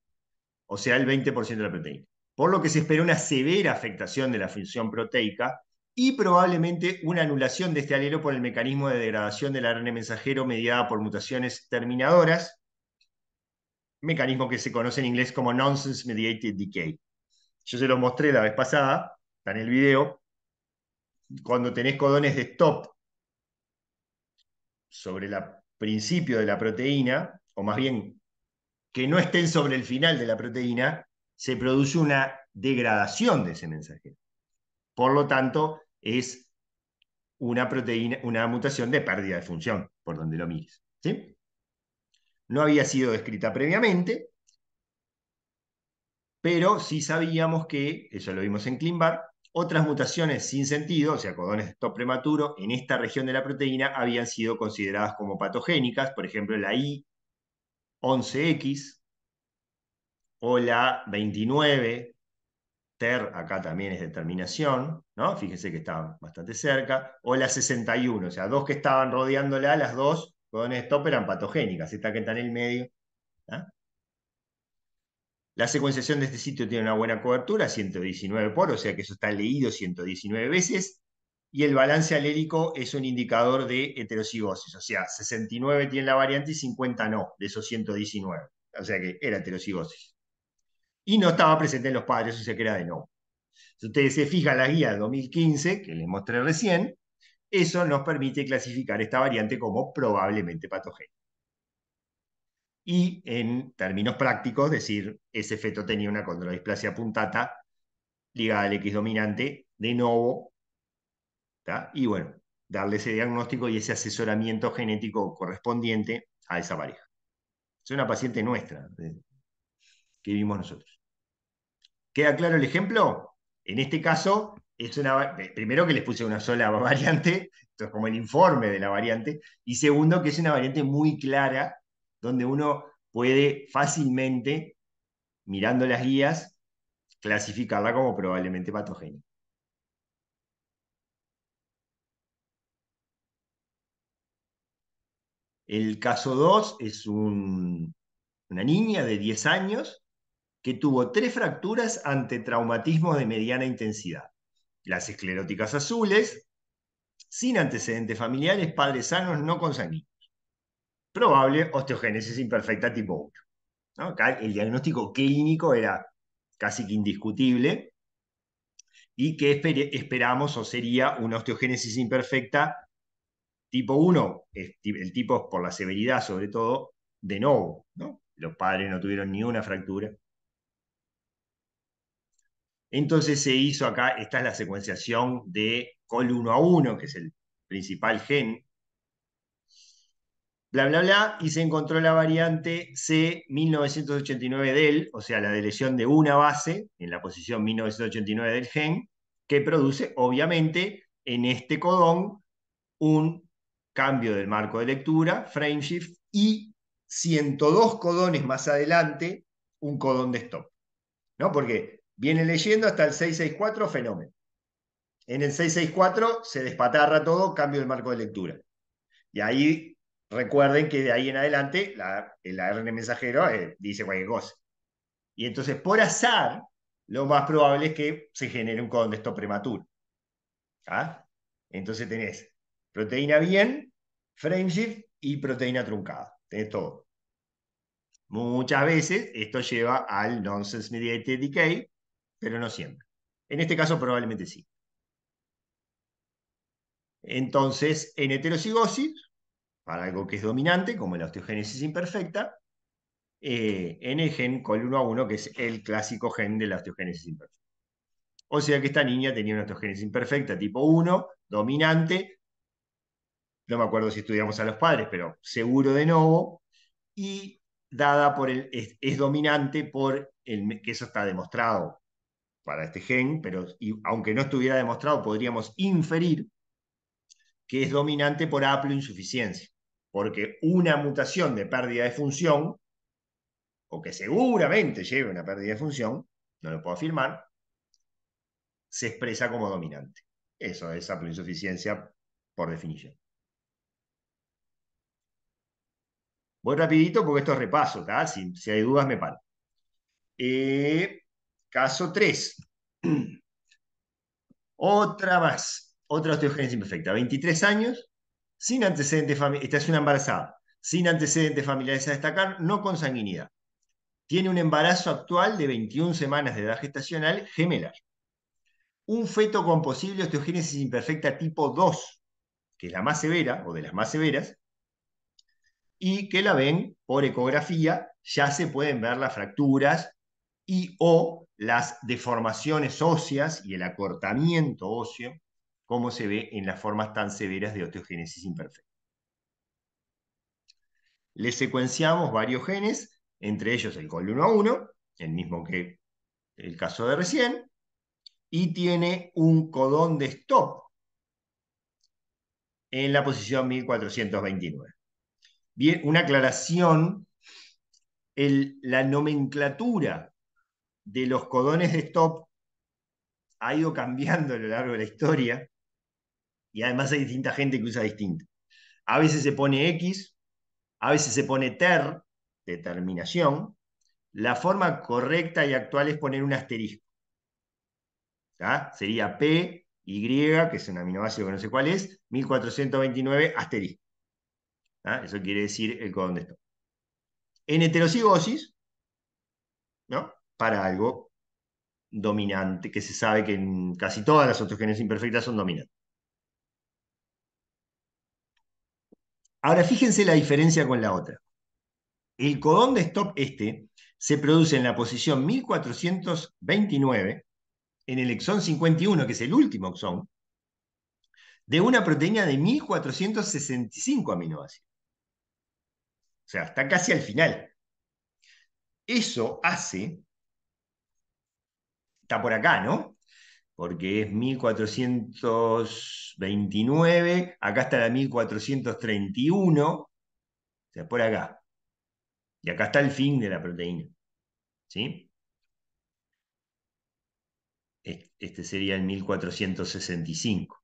o sea, el 20% de la proteína. Por lo que se espera una severa afectación de la función proteica y probablemente una anulación de este alero por el mecanismo de degradación del ARN mensajero mediada por mutaciones terminadoras, mecanismo que se conoce en inglés como Nonsense Mediated Decay. Yo se lo mostré la vez pasada, está en el video, cuando tenés codones de stop sobre el principio de la proteína, o más bien que no estén sobre el final de la proteína, se produce una degradación de ese mensaje. Por lo tanto, es una, proteína, una mutación de pérdida de función, por donde lo mires. No había sido descrita previamente, pero sí sabíamos que, eso lo vimos en Klimbar, otras mutaciones sin sentido, o sea, codones de stop prematuro, en esta región de la proteína habían sido consideradas como patogénicas, por ejemplo, la I11X o la 29, TER acá también es determinación, ¿no? Fíjense que estaban bastante cerca, o la 61, o sea, dos que estaban rodeándola, las dos codones de stop eran patogénicas, esta que está en el medio, ¿ah? La secuenciación de este sitio tiene una buena cobertura, 119 por, o sea que eso está leído 119 veces. Y el balance alérico es un indicador de heterocigosis, o sea, 69 tiene la variante y 50 no, de esos 119. O sea que era heterocigosis. Y no estaba presente en los padres, o sea que era de no. Si ustedes se fijan la guía del 2015, que les mostré recién, eso nos permite clasificar esta variante como probablemente patogénica y en términos prácticos decir, ese feto tenía una condrodisplasia puntata ligada al X dominante, de nuevo, y bueno, darle ese diagnóstico y ese asesoramiento genético correspondiente a esa pareja. Es una paciente nuestra, que vimos nosotros. ¿Queda claro el ejemplo? En este caso, es una, primero que les puse una sola variante, esto es como el informe de la variante, y segundo que es una variante muy clara donde uno puede fácilmente, mirando las guías, clasificarla como probablemente patogénica. El caso 2 es una niña de 10 años que tuvo tres fracturas ante traumatismos de mediana intensidad. Las escleróticas azules, sin antecedentes familiares, padres sanos, no consanguíneos probable osteogénesis imperfecta tipo 1. Acá el diagnóstico clínico era casi que indiscutible y que esperamos o sería una osteogénesis imperfecta tipo 1, el tipo por la severidad sobre todo, de nuevo. ¿no? Los padres no tuvieron ni una fractura. Entonces se hizo acá, esta es la secuenciación de COL1A1, que es el principal gen bla, bla, bla, y se encontró la variante C1989 del, o sea, la deleción de una base en la posición 1989 del gen, que produce, obviamente, en este codón un cambio del marco de lectura, frameshift, y 102 codones más adelante, un codón de stop. ¿No? Porque viene leyendo hasta el 664, fenómeno. En el 664 se despatarra todo, cambio del marco de lectura. Y ahí Recuerden que de ahí en adelante el ARN mensajero eh, dice cualquier cosa. Y entonces, por azar, lo más probable es que se genere un codón prematuro. ¿Ah? Entonces tenés proteína bien, frameshift y proteína truncada. Tenés todo. Muchas veces esto lleva al nonsense mediated decay, pero no siempre. En este caso probablemente sí. Entonces, en heterocigosis, para algo que es dominante, como la osteogénesis imperfecta, eh, en el gen COL1A1, que es el clásico gen de la osteogénesis imperfecta. O sea que esta niña tenía una osteogénesis imperfecta tipo 1, dominante, no me acuerdo si estudiamos a los padres, pero seguro de nuevo, y dada por el, es, dominante por el, que eso está demostrado para este gen, pero y, aunque no estuviera demostrado, podríamos inferir que es dominante por haploinsuficiencia porque una mutación de pérdida de función, o que seguramente lleve una pérdida de función, no lo puedo afirmar, se expresa como dominante. Eso es la insuficiencia por definición. Voy rapidito porque esto es repaso, Si, hay dudas me paro. Eh, caso 3. Otra más. Otra osteogénesis imperfecta. 23 años, sin antecedentes familiares, es una embarazada, sin antecedentes familiares a destacar, no con sanguinidad. Tiene un embarazo actual de 21 semanas de edad gestacional gemelar. Un feto con posible osteogénesis imperfecta tipo 2, que es la más severa o de las más severas, y que la ven por ecografía, ya se pueden ver las fracturas y o las deformaciones óseas y el acortamiento óseo como se ve en las formas tan severas de osteogénesis imperfecta. Le secuenciamos varios genes, entre ellos el COL1A1, el mismo que el caso de recién, y tiene un codón de stop en la posición 1429. Bien, una aclaración, la nomenclatura de los codones de stop ha ido cambiando a lo largo de la historia y además hay distinta gente que usa distinta A veces se pone X, a veces se pone ter, determinación. La forma correcta y actual es poner un asterisco. Sería P, Y, que es un aminoácido que no sé cuál es, 1429 asterisco. Eso quiere decir el codón de esto. En heterocigosis, ¿no? para algo dominante, que se sabe que en casi todas las genes imperfectas son dominantes. Ahora fíjense la diferencia con la otra. El codón de stop este se produce en la posición 1429, en el exón 51, que es el último exón, de una proteína de 1465 aminoácidos. O sea, está casi al final. Eso hace, está por acá, ¿no? porque es 1429, acá está la 1431, o sea, por acá. Y acá está el fin de la proteína. ¿Sí? Este sería el 1465.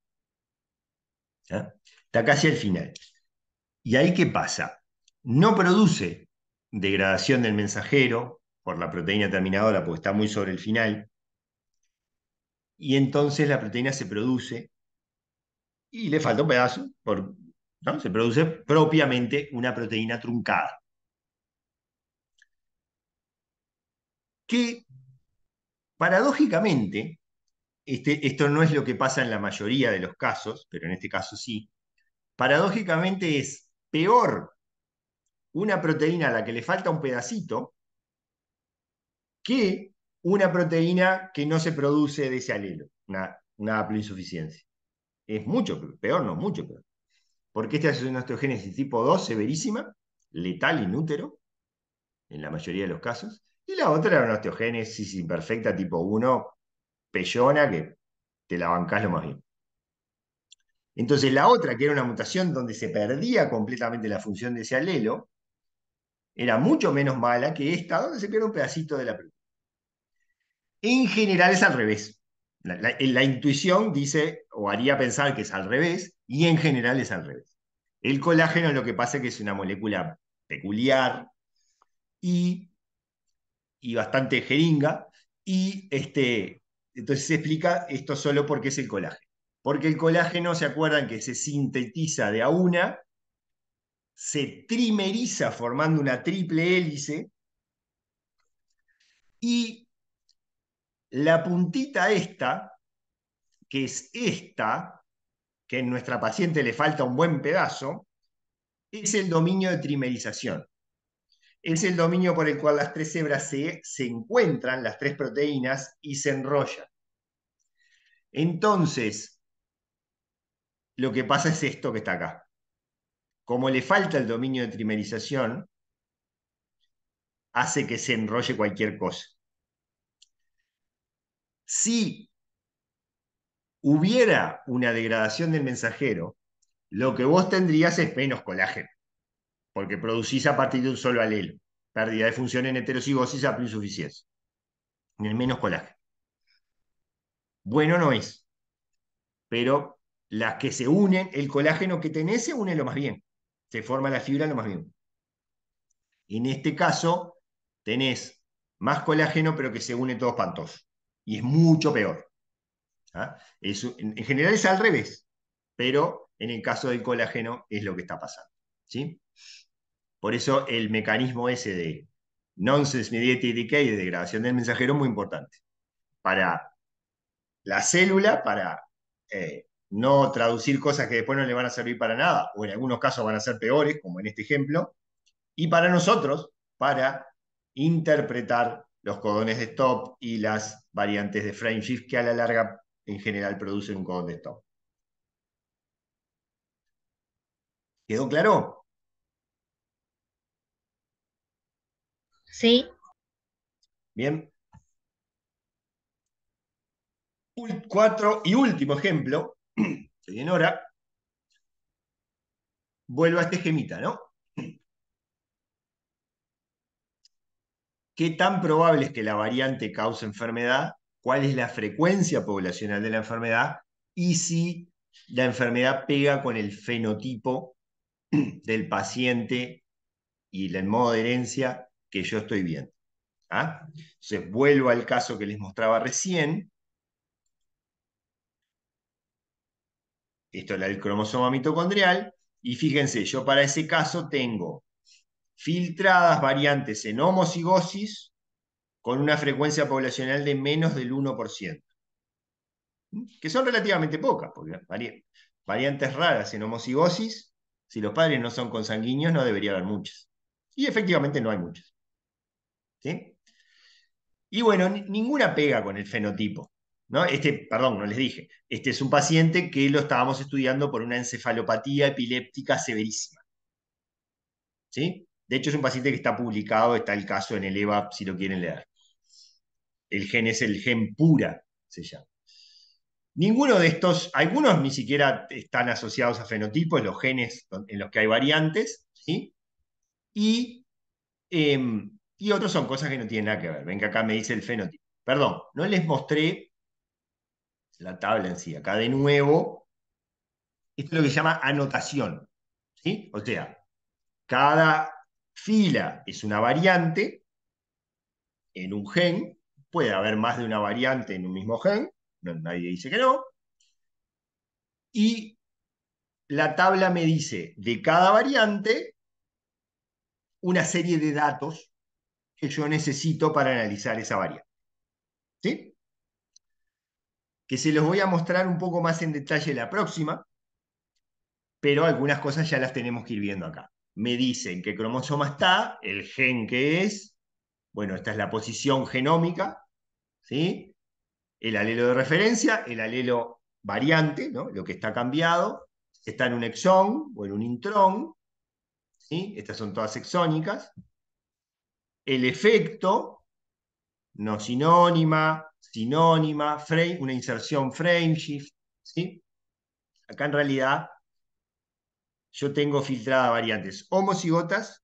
Está casi al final. ¿Y ahí qué pasa? No produce degradación del mensajero por la proteína terminadora, porque está muy sobre el final y entonces la proteína se produce y le falta un pedazo, por, ¿no? se produce propiamente una proteína truncada. Que paradójicamente, este, esto no es lo que pasa en la mayoría de los casos, pero en este caso sí, paradójicamente es peor una proteína a la que le falta un pedacito que una proteína que no se produce de ese alelo, una, una insuficiencia, Es mucho peor, no mucho peor. Porque esta es una osteogénesis tipo 2 severísima, letal in útero, en la mayoría de los casos. Y la otra era una osteogénesis imperfecta tipo 1, pellona, que te la bancás lo más bien. Entonces la otra, que era una mutación donde se perdía completamente la función de ese alelo, era mucho menos mala que esta, donde se pierde un pedacito de la proteína. En general es al revés. La, intuición dice o haría pensar que es al revés y en general es al revés. El colágeno lo que pasa es que es una molécula peculiar y, bastante jeringa y este, entonces se explica esto solo porque es el colágeno. Porque el colágeno, ¿se acuerdan que se sintetiza de a una? Se trimeriza formando una triple hélice y la puntita esta, que es esta, que en nuestra paciente le falta un buen pedazo, es el dominio de trimerización. Es el dominio por el cual las tres hebras se, se encuentran, las tres proteínas, y se enrollan. Entonces, lo que pasa es esto que está acá. Como le falta el dominio de trimerización, hace que se enrolle cualquier cosa. Si hubiera una degradación del mensajero, lo que vos tendrías es menos colágeno, porque producís a partir de un solo alelo, pérdida de función en heterocigosis a insuficiencia, en el menos colágeno. Bueno no es, pero las que se unen, el colágeno que tenés se une lo más bien, se forma la fibra lo más bien. En este caso, tenés más colágeno, pero que se une todos espantoso y es mucho peor. ¿ah? en, general es al revés, pero en el caso del colágeno es lo que está pasando. ¿sí? Por eso el mecanismo ese de nonsense mediated decay, de degradación del mensajero, es muy importante. Para la célula, para eh, no traducir cosas que después no le van a servir para nada, o en algunos casos van a ser peores, como en este ejemplo, y para nosotros, para interpretar los codones de stop y las variantes de frame shift que a la larga en general producen un codón de stop. ¿Quedó claro? Sí. Bien. cuatro y último ejemplo, estoy en hora, vuelvo a este gemita, ¿no? qué tan probable es que la variante cause enfermedad, cuál es la frecuencia poblacional de la enfermedad y si la enfermedad pega con el fenotipo del paciente y el modo de herencia que yo estoy viendo. ¿ah? Entonces, vuelvo al caso que les mostraba recién. Esto era el cromosoma mitocondrial. Y fíjense, yo para ese caso tengo filtradas variantes en homocigosis con una frecuencia poblacional de menos del 1%, que son relativamente pocas, porque variantes raras en homocigosis, si los padres no son consanguíneos, no debería haber muchas. Y efectivamente no hay muchas. Y bueno, ninguna pega con el fenotipo. ¿no? Este, perdón, no les dije. Este es un paciente que lo estábamos estudiando por una encefalopatía epiléptica severísima. ¿Sí? De hecho, es un paciente que está publicado, está el caso en el EVA, si lo quieren leer. El gen es el gen pura, se llama. Ninguno de estos, algunos ni siquiera están asociados a fenotipos, los genes en los que hay variantes, ¿sí? Y, em, y otros son cosas que no tienen nada que ver. Ven que acá me dice el fenotipo. Perdón, no les mostré la tabla en sí. Acá de nuevo, esto es lo que se llama anotación, ¿sí? O sea, cada Fila es una variante en un gen, puede haber más de una variante en un mismo gen, nadie dice que no. Y la tabla me dice de cada variante una serie de datos que yo necesito para analizar esa variante. ¿Sí? Que se los voy a mostrar un poco más en detalle la próxima, pero algunas cosas ya las tenemos que ir viendo acá me dicen qué cromosoma está, el gen que es, bueno, esta es la posición genómica, ¿sí? El alelo de referencia, el alelo variante, ¿no? lo que está cambiado, está en un exón o en un intrón, ¿sí? estas son todas exónicas. El efecto, no sinónima, sinónima, frame, una inserción frameshift, ¿sí? Acá en realidad yo tengo filtrada variantes homocigotas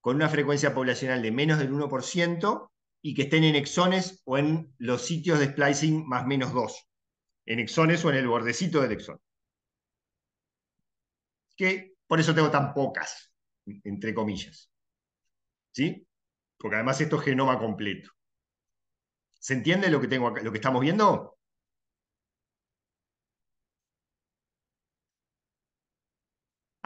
con una frecuencia poblacional de menos del 1% y que estén en exones o en los sitios de splicing más menos 2, en exones o en el bordecito del exón. Que por eso tengo tan pocas, entre comillas. ¿Sí? Porque además esto es genoma completo. ¿Se entiende lo que, tengo lo que estamos viendo?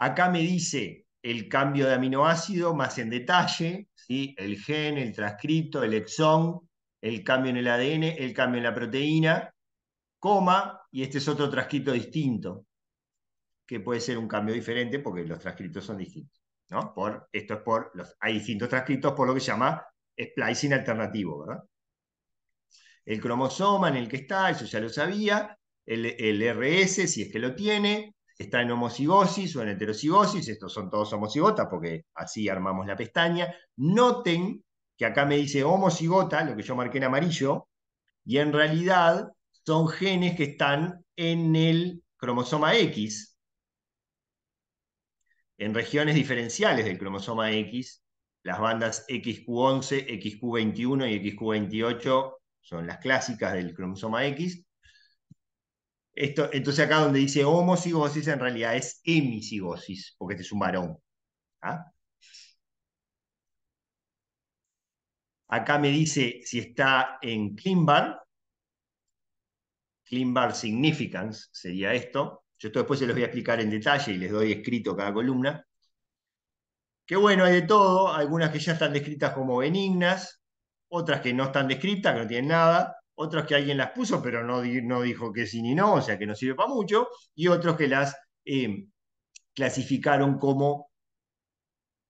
Acá me dice el cambio de aminoácido más en detalle, ¿sí? el gen, el transcrito, el exón, el cambio en el ADN, el cambio en la proteína, coma, y este es otro transcrito distinto, que puede ser un cambio diferente porque los transcritos son distintos. ¿no? Por, esto es por los, hay distintos transcritos por lo que se llama splicing alternativo, El cromosoma en el que está, eso ya lo sabía, el, el RS si es que lo tiene, está en homocigosis o en heterocigosis, estos son todos homocigotas porque así armamos la pestaña. Noten que acá me dice homocigota, lo que yo marqué en amarillo, y en realidad son genes que están en el cromosoma X, en regiones diferenciales del cromosoma X, las bandas XQ11, XQ21 y XQ28 son las clásicas del cromosoma X, entonces acá donde dice homocigosis en realidad es hemicigosis, porque este es un varón. ¿ah? Acá me dice si está en Klimbar. Klimbar significance sería esto. Yo esto después se los voy a explicar en detalle y les doy escrito cada columna. Que bueno, hay de todo. Algunas que ya están descritas como benignas, otras que no están descritas, que no tienen nada otros que alguien las puso, pero no, no dijo que sí ni no, o sea que no sirve para mucho, y otros que las em, clasificaron como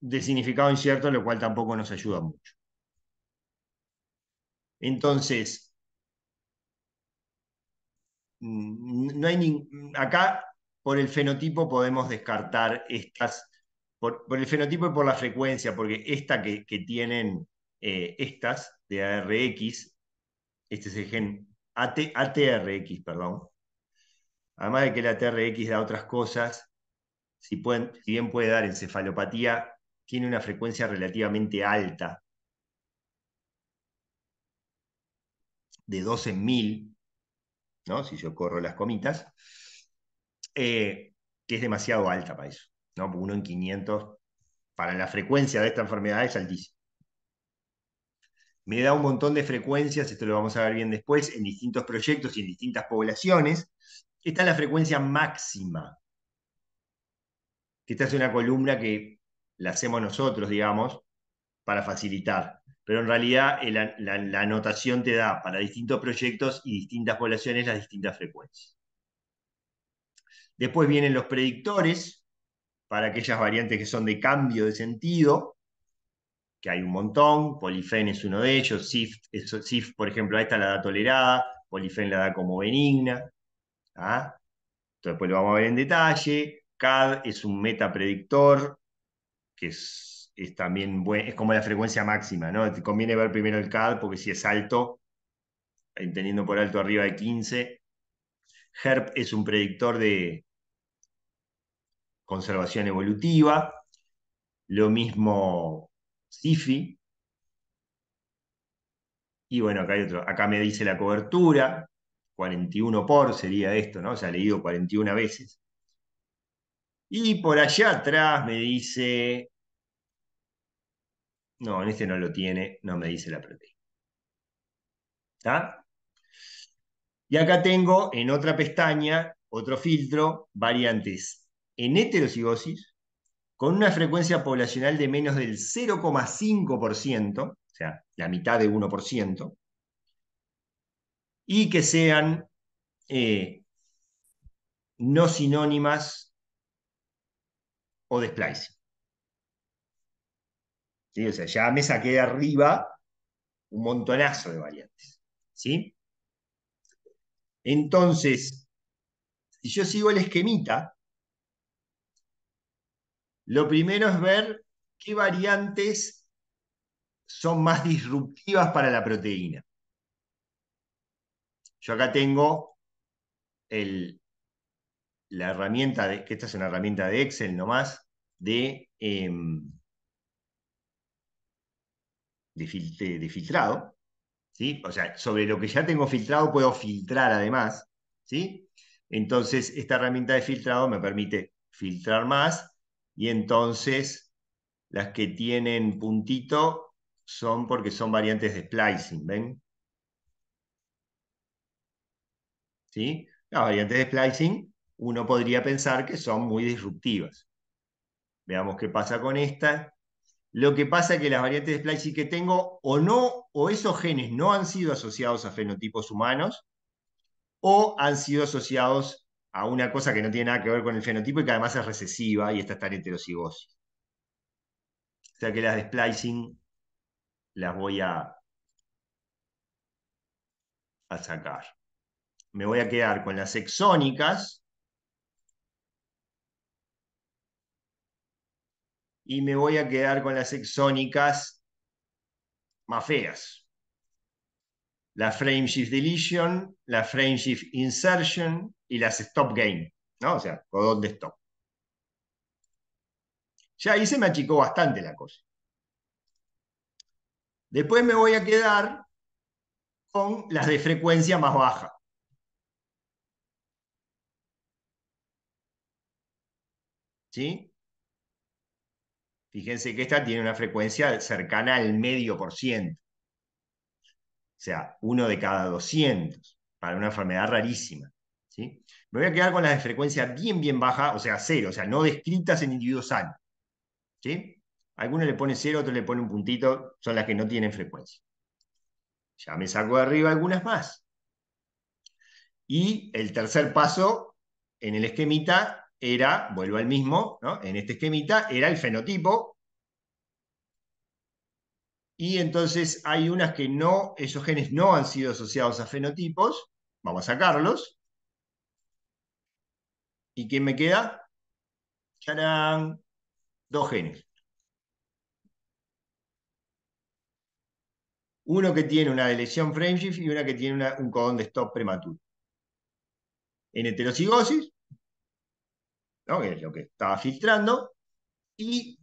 de significado incierto, lo cual tampoco nos ayuda mucho. Entonces, no hay acá por el fenotipo podemos descartar estas, por, el fenotipo y por la frecuencia, porque esta que, tienen eh, estas de ARX este es el gen ATRX, perdón. Además de que el ATRX da otras cosas, si, bien puede dar encefalopatía, tiene una frecuencia relativamente alta, de 12.000, ¿no? si yo corro las comitas, eh, que es demasiado alta para eso. uno en 500, para la frecuencia de esta enfermedad, es altísimo me da un montón de frecuencias, esto lo vamos a ver bien después, en distintos proyectos y en distintas poblaciones. Esta es la frecuencia máxima. Esta es una columna que la hacemos nosotros, digamos, para facilitar. Pero en realidad eh, la, anotación te da para distintos proyectos y distintas poblaciones las distintas frecuencias. Después vienen los predictores para aquellas variantes que son de cambio de sentido, que hay un montón, Polifen es uno de ellos, SIF, por ejemplo, a esta la da tolerada, Polifen la da como benigna. ¿ah? Entonces, después lo vamos a ver en detalle. CAD es un metapredictor, que es, también buen, es como la frecuencia máxima, ¿no? Te conviene ver primero el CAD porque si es alto, entendiendo por alto arriba de 15. HERP es un predictor de conservación evolutiva. Lo mismo SIFI. Y bueno, acá hay otro, acá me dice la cobertura, 41 por sería esto, ¿no? O sea, leído 41 veces. Y por allá atrás me dice, no, en este no lo tiene, no me dice la proteína. ¿Está? Y acá tengo en otra pestaña, otro filtro, variantes en heterocigosis con una frecuencia poblacional de menos del 0,5%, o sea, la mitad de 1%, y que sean eh, no sinónimas o de splicing. O sea, ya me saqué de arriba un montonazo de variantes. ¿Sí? Entonces, si yo sigo el esquemita, lo primero es ver qué variantes son más disruptivas para la proteína. Yo acá tengo la herramienta, de, que esta es una herramienta de Excel nomás, em, de, de, filtrado. ¿sí? O sea, sobre lo que ya tengo filtrado puedo filtrar además. ¿sí? Entonces, esta herramienta de filtrado me permite filtrar más y entonces las que tienen puntito son porque son variantes de splicing, ¿ven? Las variantes de splicing uno podría pensar que son muy disruptivas. Veamos qué pasa con esta. Lo que pasa es que las variantes de splicing que tengo o no, o esos genes no han sido asociados a fenotipos humanos, o han sido asociados a una cosa que no tiene nada que ver con el fenotipo y que además es recesiva y está en heterocigosis. O sea que las de splicing las voy a, a sacar. Me voy a quedar con las exónicas y me voy a quedar con las exónicas más feas la frameshift deletion, la frameshift insertion y las stop gain, ¿no? O sea, codón de stop. Ya ahí se me achicó bastante la cosa. Después me voy a quedar con las de frecuencia más baja. ¿Sí? Fíjense que esta tiene una frecuencia cercana al medio por ciento o sea, uno de cada 200 para una enfermedad rarísima. ¿sí? Me voy a quedar con las de frecuencia bien, bien baja, o sea, cero, o sea, no descritas en individuos sanos. ¿sí? Algunos le pone cero, otros le pone un puntito, son las que no tienen frecuencia. Ya me saco de arriba algunas más. Y el tercer paso en el esquemita era, vuelvo al mismo, ¿no? en este esquemita era el fenotipo, y entonces hay unas que no, esos genes no han sido asociados a fenotipos, vamos a sacarlos. ¿Y quién me queda? ¡Tarán! Dos genes. Uno que tiene una deleción frameshift y una que tiene un codón de stop prematuro. En heterocigosis, que es lo que estaba filtrando, y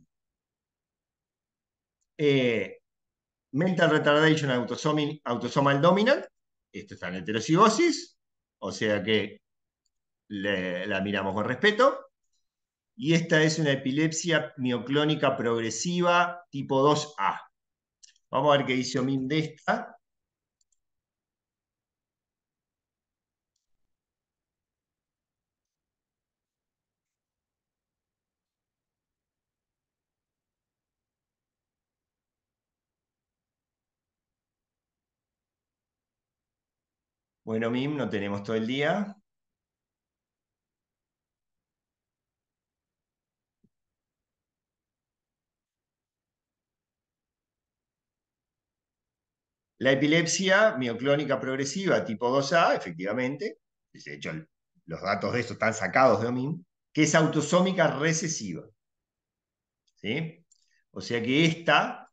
eh, mental retardation autosomal dominant, esto está en heterocigosis, o sea que la miramos con respeto. Y esta es una epilepsia mioclónica progresiva tipo 2A. Vamos a ver qué dice Omin de esta. Bueno, Mim, no tenemos todo el día. La epilepsia mioclónica progresiva tipo 2A, efectivamente, de hecho los datos de esto están sacados de MIM, que es autosómica recesiva. ¿Sí? O sea que esta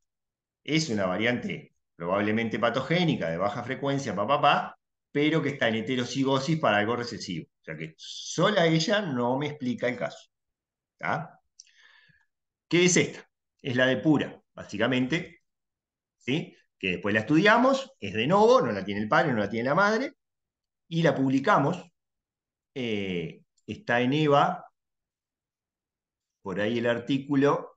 es una variante probablemente patogénica de baja frecuencia, papá, papá, pero que está en heterocigosis para algo recesivo. O sea que sola ella no me explica el caso. ¿Qué es esta? Es la de pura, básicamente, ¿sí? que después la estudiamos, es de nuevo, no la tiene el padre, no la tiene la madre, y la publicamos. Eh, está en EVA, por ahí el artículo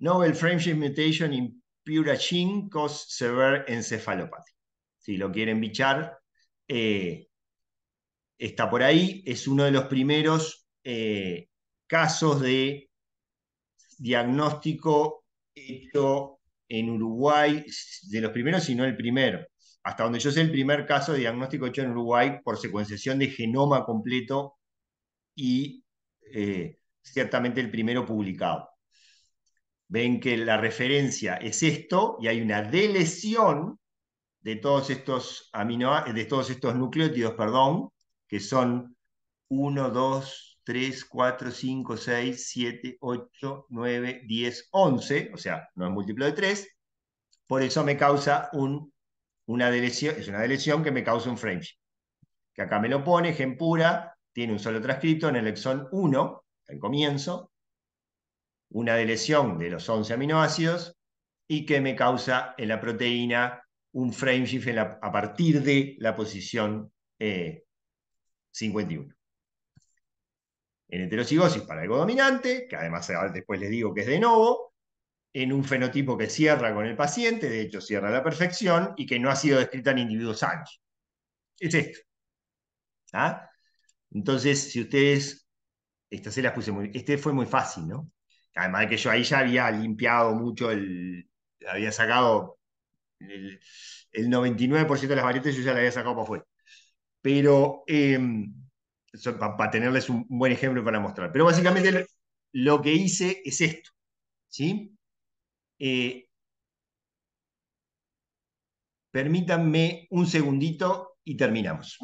Novel Frameshift Mutation in Pura Gene Cause Severe Encephalopathy. Si lo quieren bichar, eh, está por ahí. Es uno de los primeros eh, casos de diagnóstico hecho en Uruguay, de los primeros, si no el primero. Hasta donde yo sé, el primer caso de diagnóstico hecho en Uruguay por secuenciación de genoma completo y eh, ciertamente el primero publicado ven que la referencia es esto y hay una deleción de todos estos, nucleótidos, perdón, que son 1, 2, 3, 4, 5, 6, 7, 8, 9, 10, 11, o sea, no es múltiplo de 3, por eso me causa una deleción, es una deleción que me causa un French. Que acá me lo pone, gen pura, tiene un solo transcrito en el exón 1, al comienzo, una deleción de los 11 aminoácidos y que me causa en la proteína un frame shift a partir de la posición 51. Eh, en heterocigosis para algo dominante, que además después les digo que es de novo, en un fenotipo que cierra con el paciente, de hecho cierra a la perfección, y que no ha sido descrita en individuos sanos. Es esto. ¿Ah? Entonces, si ustedes, esta se las puse muy, este fue muy fácil, ¿no? Además de que yo ahí ya había limpiado mucho, el, había sacado el, 99% de las variantes, yo ya las había sacado para afuera. Pero em, para tenerles un buen ejemplo para mostrar. Pero básicamente lo, que hice es esto. ¿sí? Eh, permítanme un segundito y terminamos.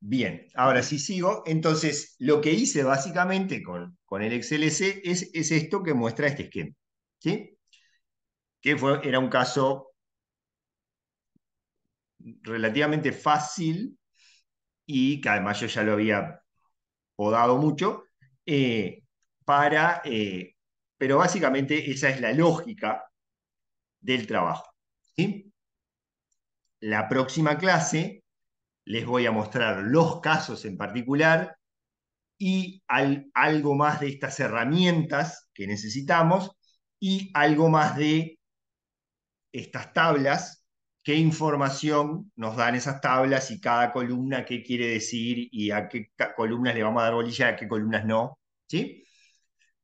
Bien, ahora sí sigo. Entonces, lo que hice básicamente con, el XLC es, es esto que muestra este esquema. ¿sí? Que fue, era un caso relativamente fácil y que además yo ya lo había podado mucho, eh, para, eh, pero básicamente esa es la lógica del trabajo. La próxima clase les voy a mostrar los casos en particular y algo más de estas herramientas que necesitamos y algo más de estas tablas, qué información nos dan esas tablas y cada columna qué quiere decir y a qué columnas le vamos a dar bolilla y a qué columnas no. ¿sí?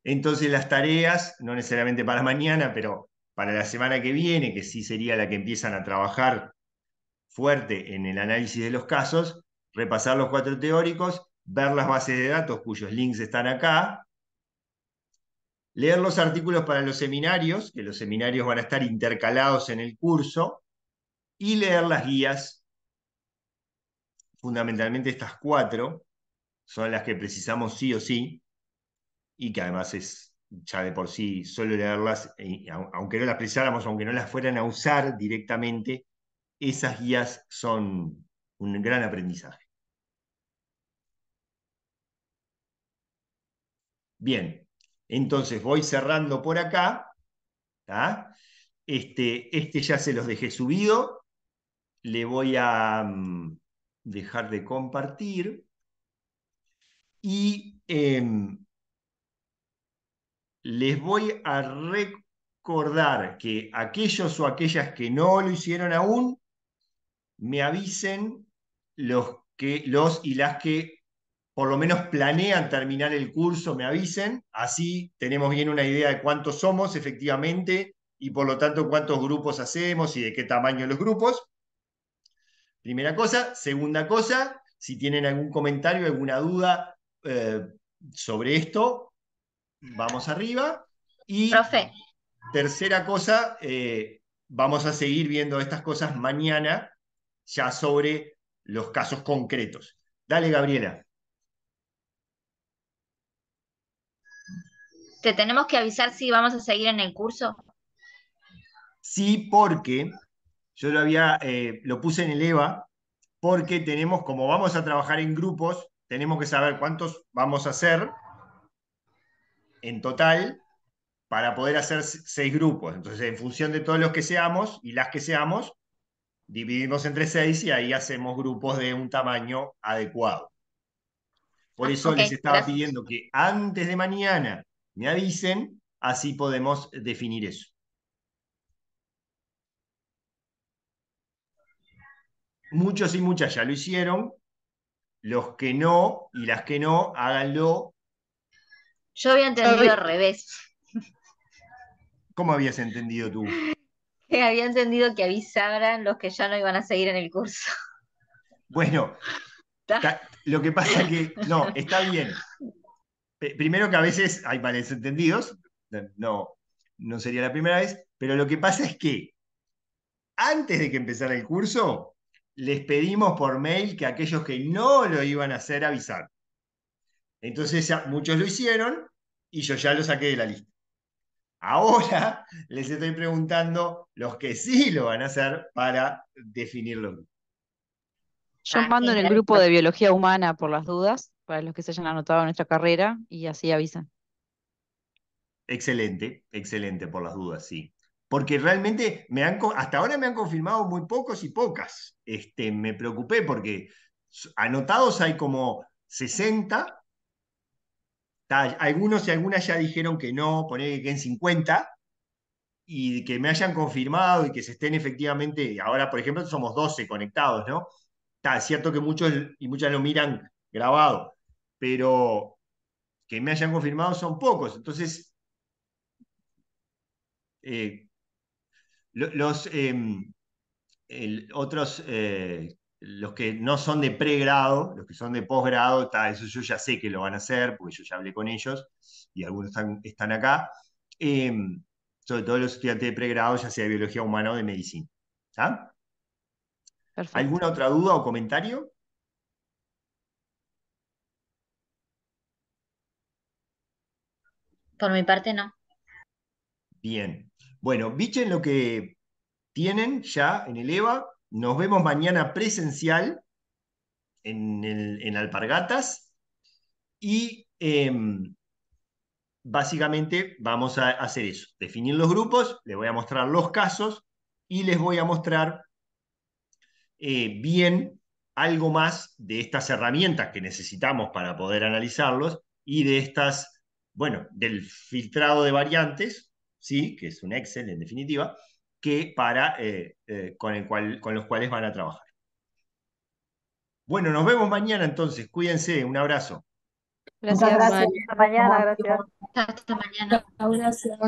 Entonces las tareas, no necesariamente para mañana, pero para la semana que viene, que sí sería la que empiezan a trabajar fuerte en el análisis de los casos, repasar los cuatro teóricos, ver las bases de datos cuyos links están acá, leer los artículos para los seminarios, que los seminarios van a estar intercalados en el curso, y leer las guías, fundamentalmente estas cuatro, son las que precisamos sí o sí, y que además es ya de por sí solo leerlas, eh, aunque no las precisáramos, aunque no las fueran a usar directamente, esas guías son un gran aprendizaje. Bien, entonces voy cerrando por acá. Este, este ya se los dejé subido. Le voy a mm, dejar de compartir. Y em, les voy a recordar que aquellos o aquellas que no lo hicieron aún, me avisen los, que, los y las que por lo menos planean terminar el curso, me avisen, así tenemos bien una idea de cuántos somos efectivamente y por lo tanto cuántos grupos hacemos y de qué tamaño los grupos. Primera cosa. Segunda cosa, si tienen algún comentario, alguna duda eh, sobre esto, vamos arriba. Y tercera cosa, eh, vamos a seguir viendo estas cosas mañana ya sobre los casos concretos. Dale, Gabriela. ¿Te tenemos que avisar si vamos a seguir en el curso? Sí, porque yo lo había, eh, lo puse en el EVA, porque tenemos, como vamos a trabajar en grupos, tenemos que saber cuántos vamos a hacer en total para poder hacer seis grupos. Entonces, en función de todos los que seamos y las que seamos, Dividimos entre seis y ahí hacemos grupos de un tamaño adecuado. Por ah, eso les estaba pidiendo que antes de mañana me avisen, así podemos definir eso. Muchos y muchas ya lo hicieron. Los que no y las que no, háganlo. Yo había entendido al revés. ¿Cómo habías entendido tú? había entendido que avisaran los que ya no iban a seguir en el curso. Bueno, lo que pasa es que, no, está bien. Primero que a veces hay males entendidos, no, no sería la primera vez, pero lo que pasa es que antes de que empezara el curso, les pedimos por mail que aquellos que no lo iban a hacer avisaran. Entonces muchos lo hicieron y yo ya lo saqué de la lista. Ahora les estoy preguntando los que sí lo van a hacer para definirlo. Yo mando en el grupo de biología humana por las dudas, para los que se hayan anotado en nuestra carrera, y así avisan. Excelente, excelente por las dudas, sí. Porque realmente me hasta ahora me han confirmado muy pocos y pocas. Este, me preocupé porque anotados hay como 60 algunos y algunas ya dijeron que no, poner que en 50 y que me hayan confirmado y que se estén efectivamente, ahora por ejemplo somos 12 conectados, ¿no? está cierto que muchos y muchas lo miran grabado, pero que me hayan confirmado son pocos. Entonces, eh, los em, otros eh, los que no son de pregrado, los que son de posgrado, eso yo ya sé que lo van a hacer, porque yo ya hablé con ellos, y algunos están, acá, sobre em, todo los estudiantes de pregrado, ya sea de biología humana o de medicina. ¿Alguna otra duda o comentario? Por mi parte, no. Bien. Bueno, bichen lo que tienen ya en el EVA, nos vemos mañana presencial en, Alpargatas y em, básicamente vamos a hacer eso, definir los grupos, les voy a mostrar los casos y les voy a mostrar eh, bien algo más de estas herramientas que necesitamos para poder analizarlos y de estas, bueno, del filtrado de variantes, ¿sí? que es un Excel en definitiva, que para, eh, eh, con, los cuales van a trabajar. Bueno, nos vemos mañana entonces. Cuídense, un abrazo. Gracias, gracias. Hasta mañana, gracias. Hasta mañana.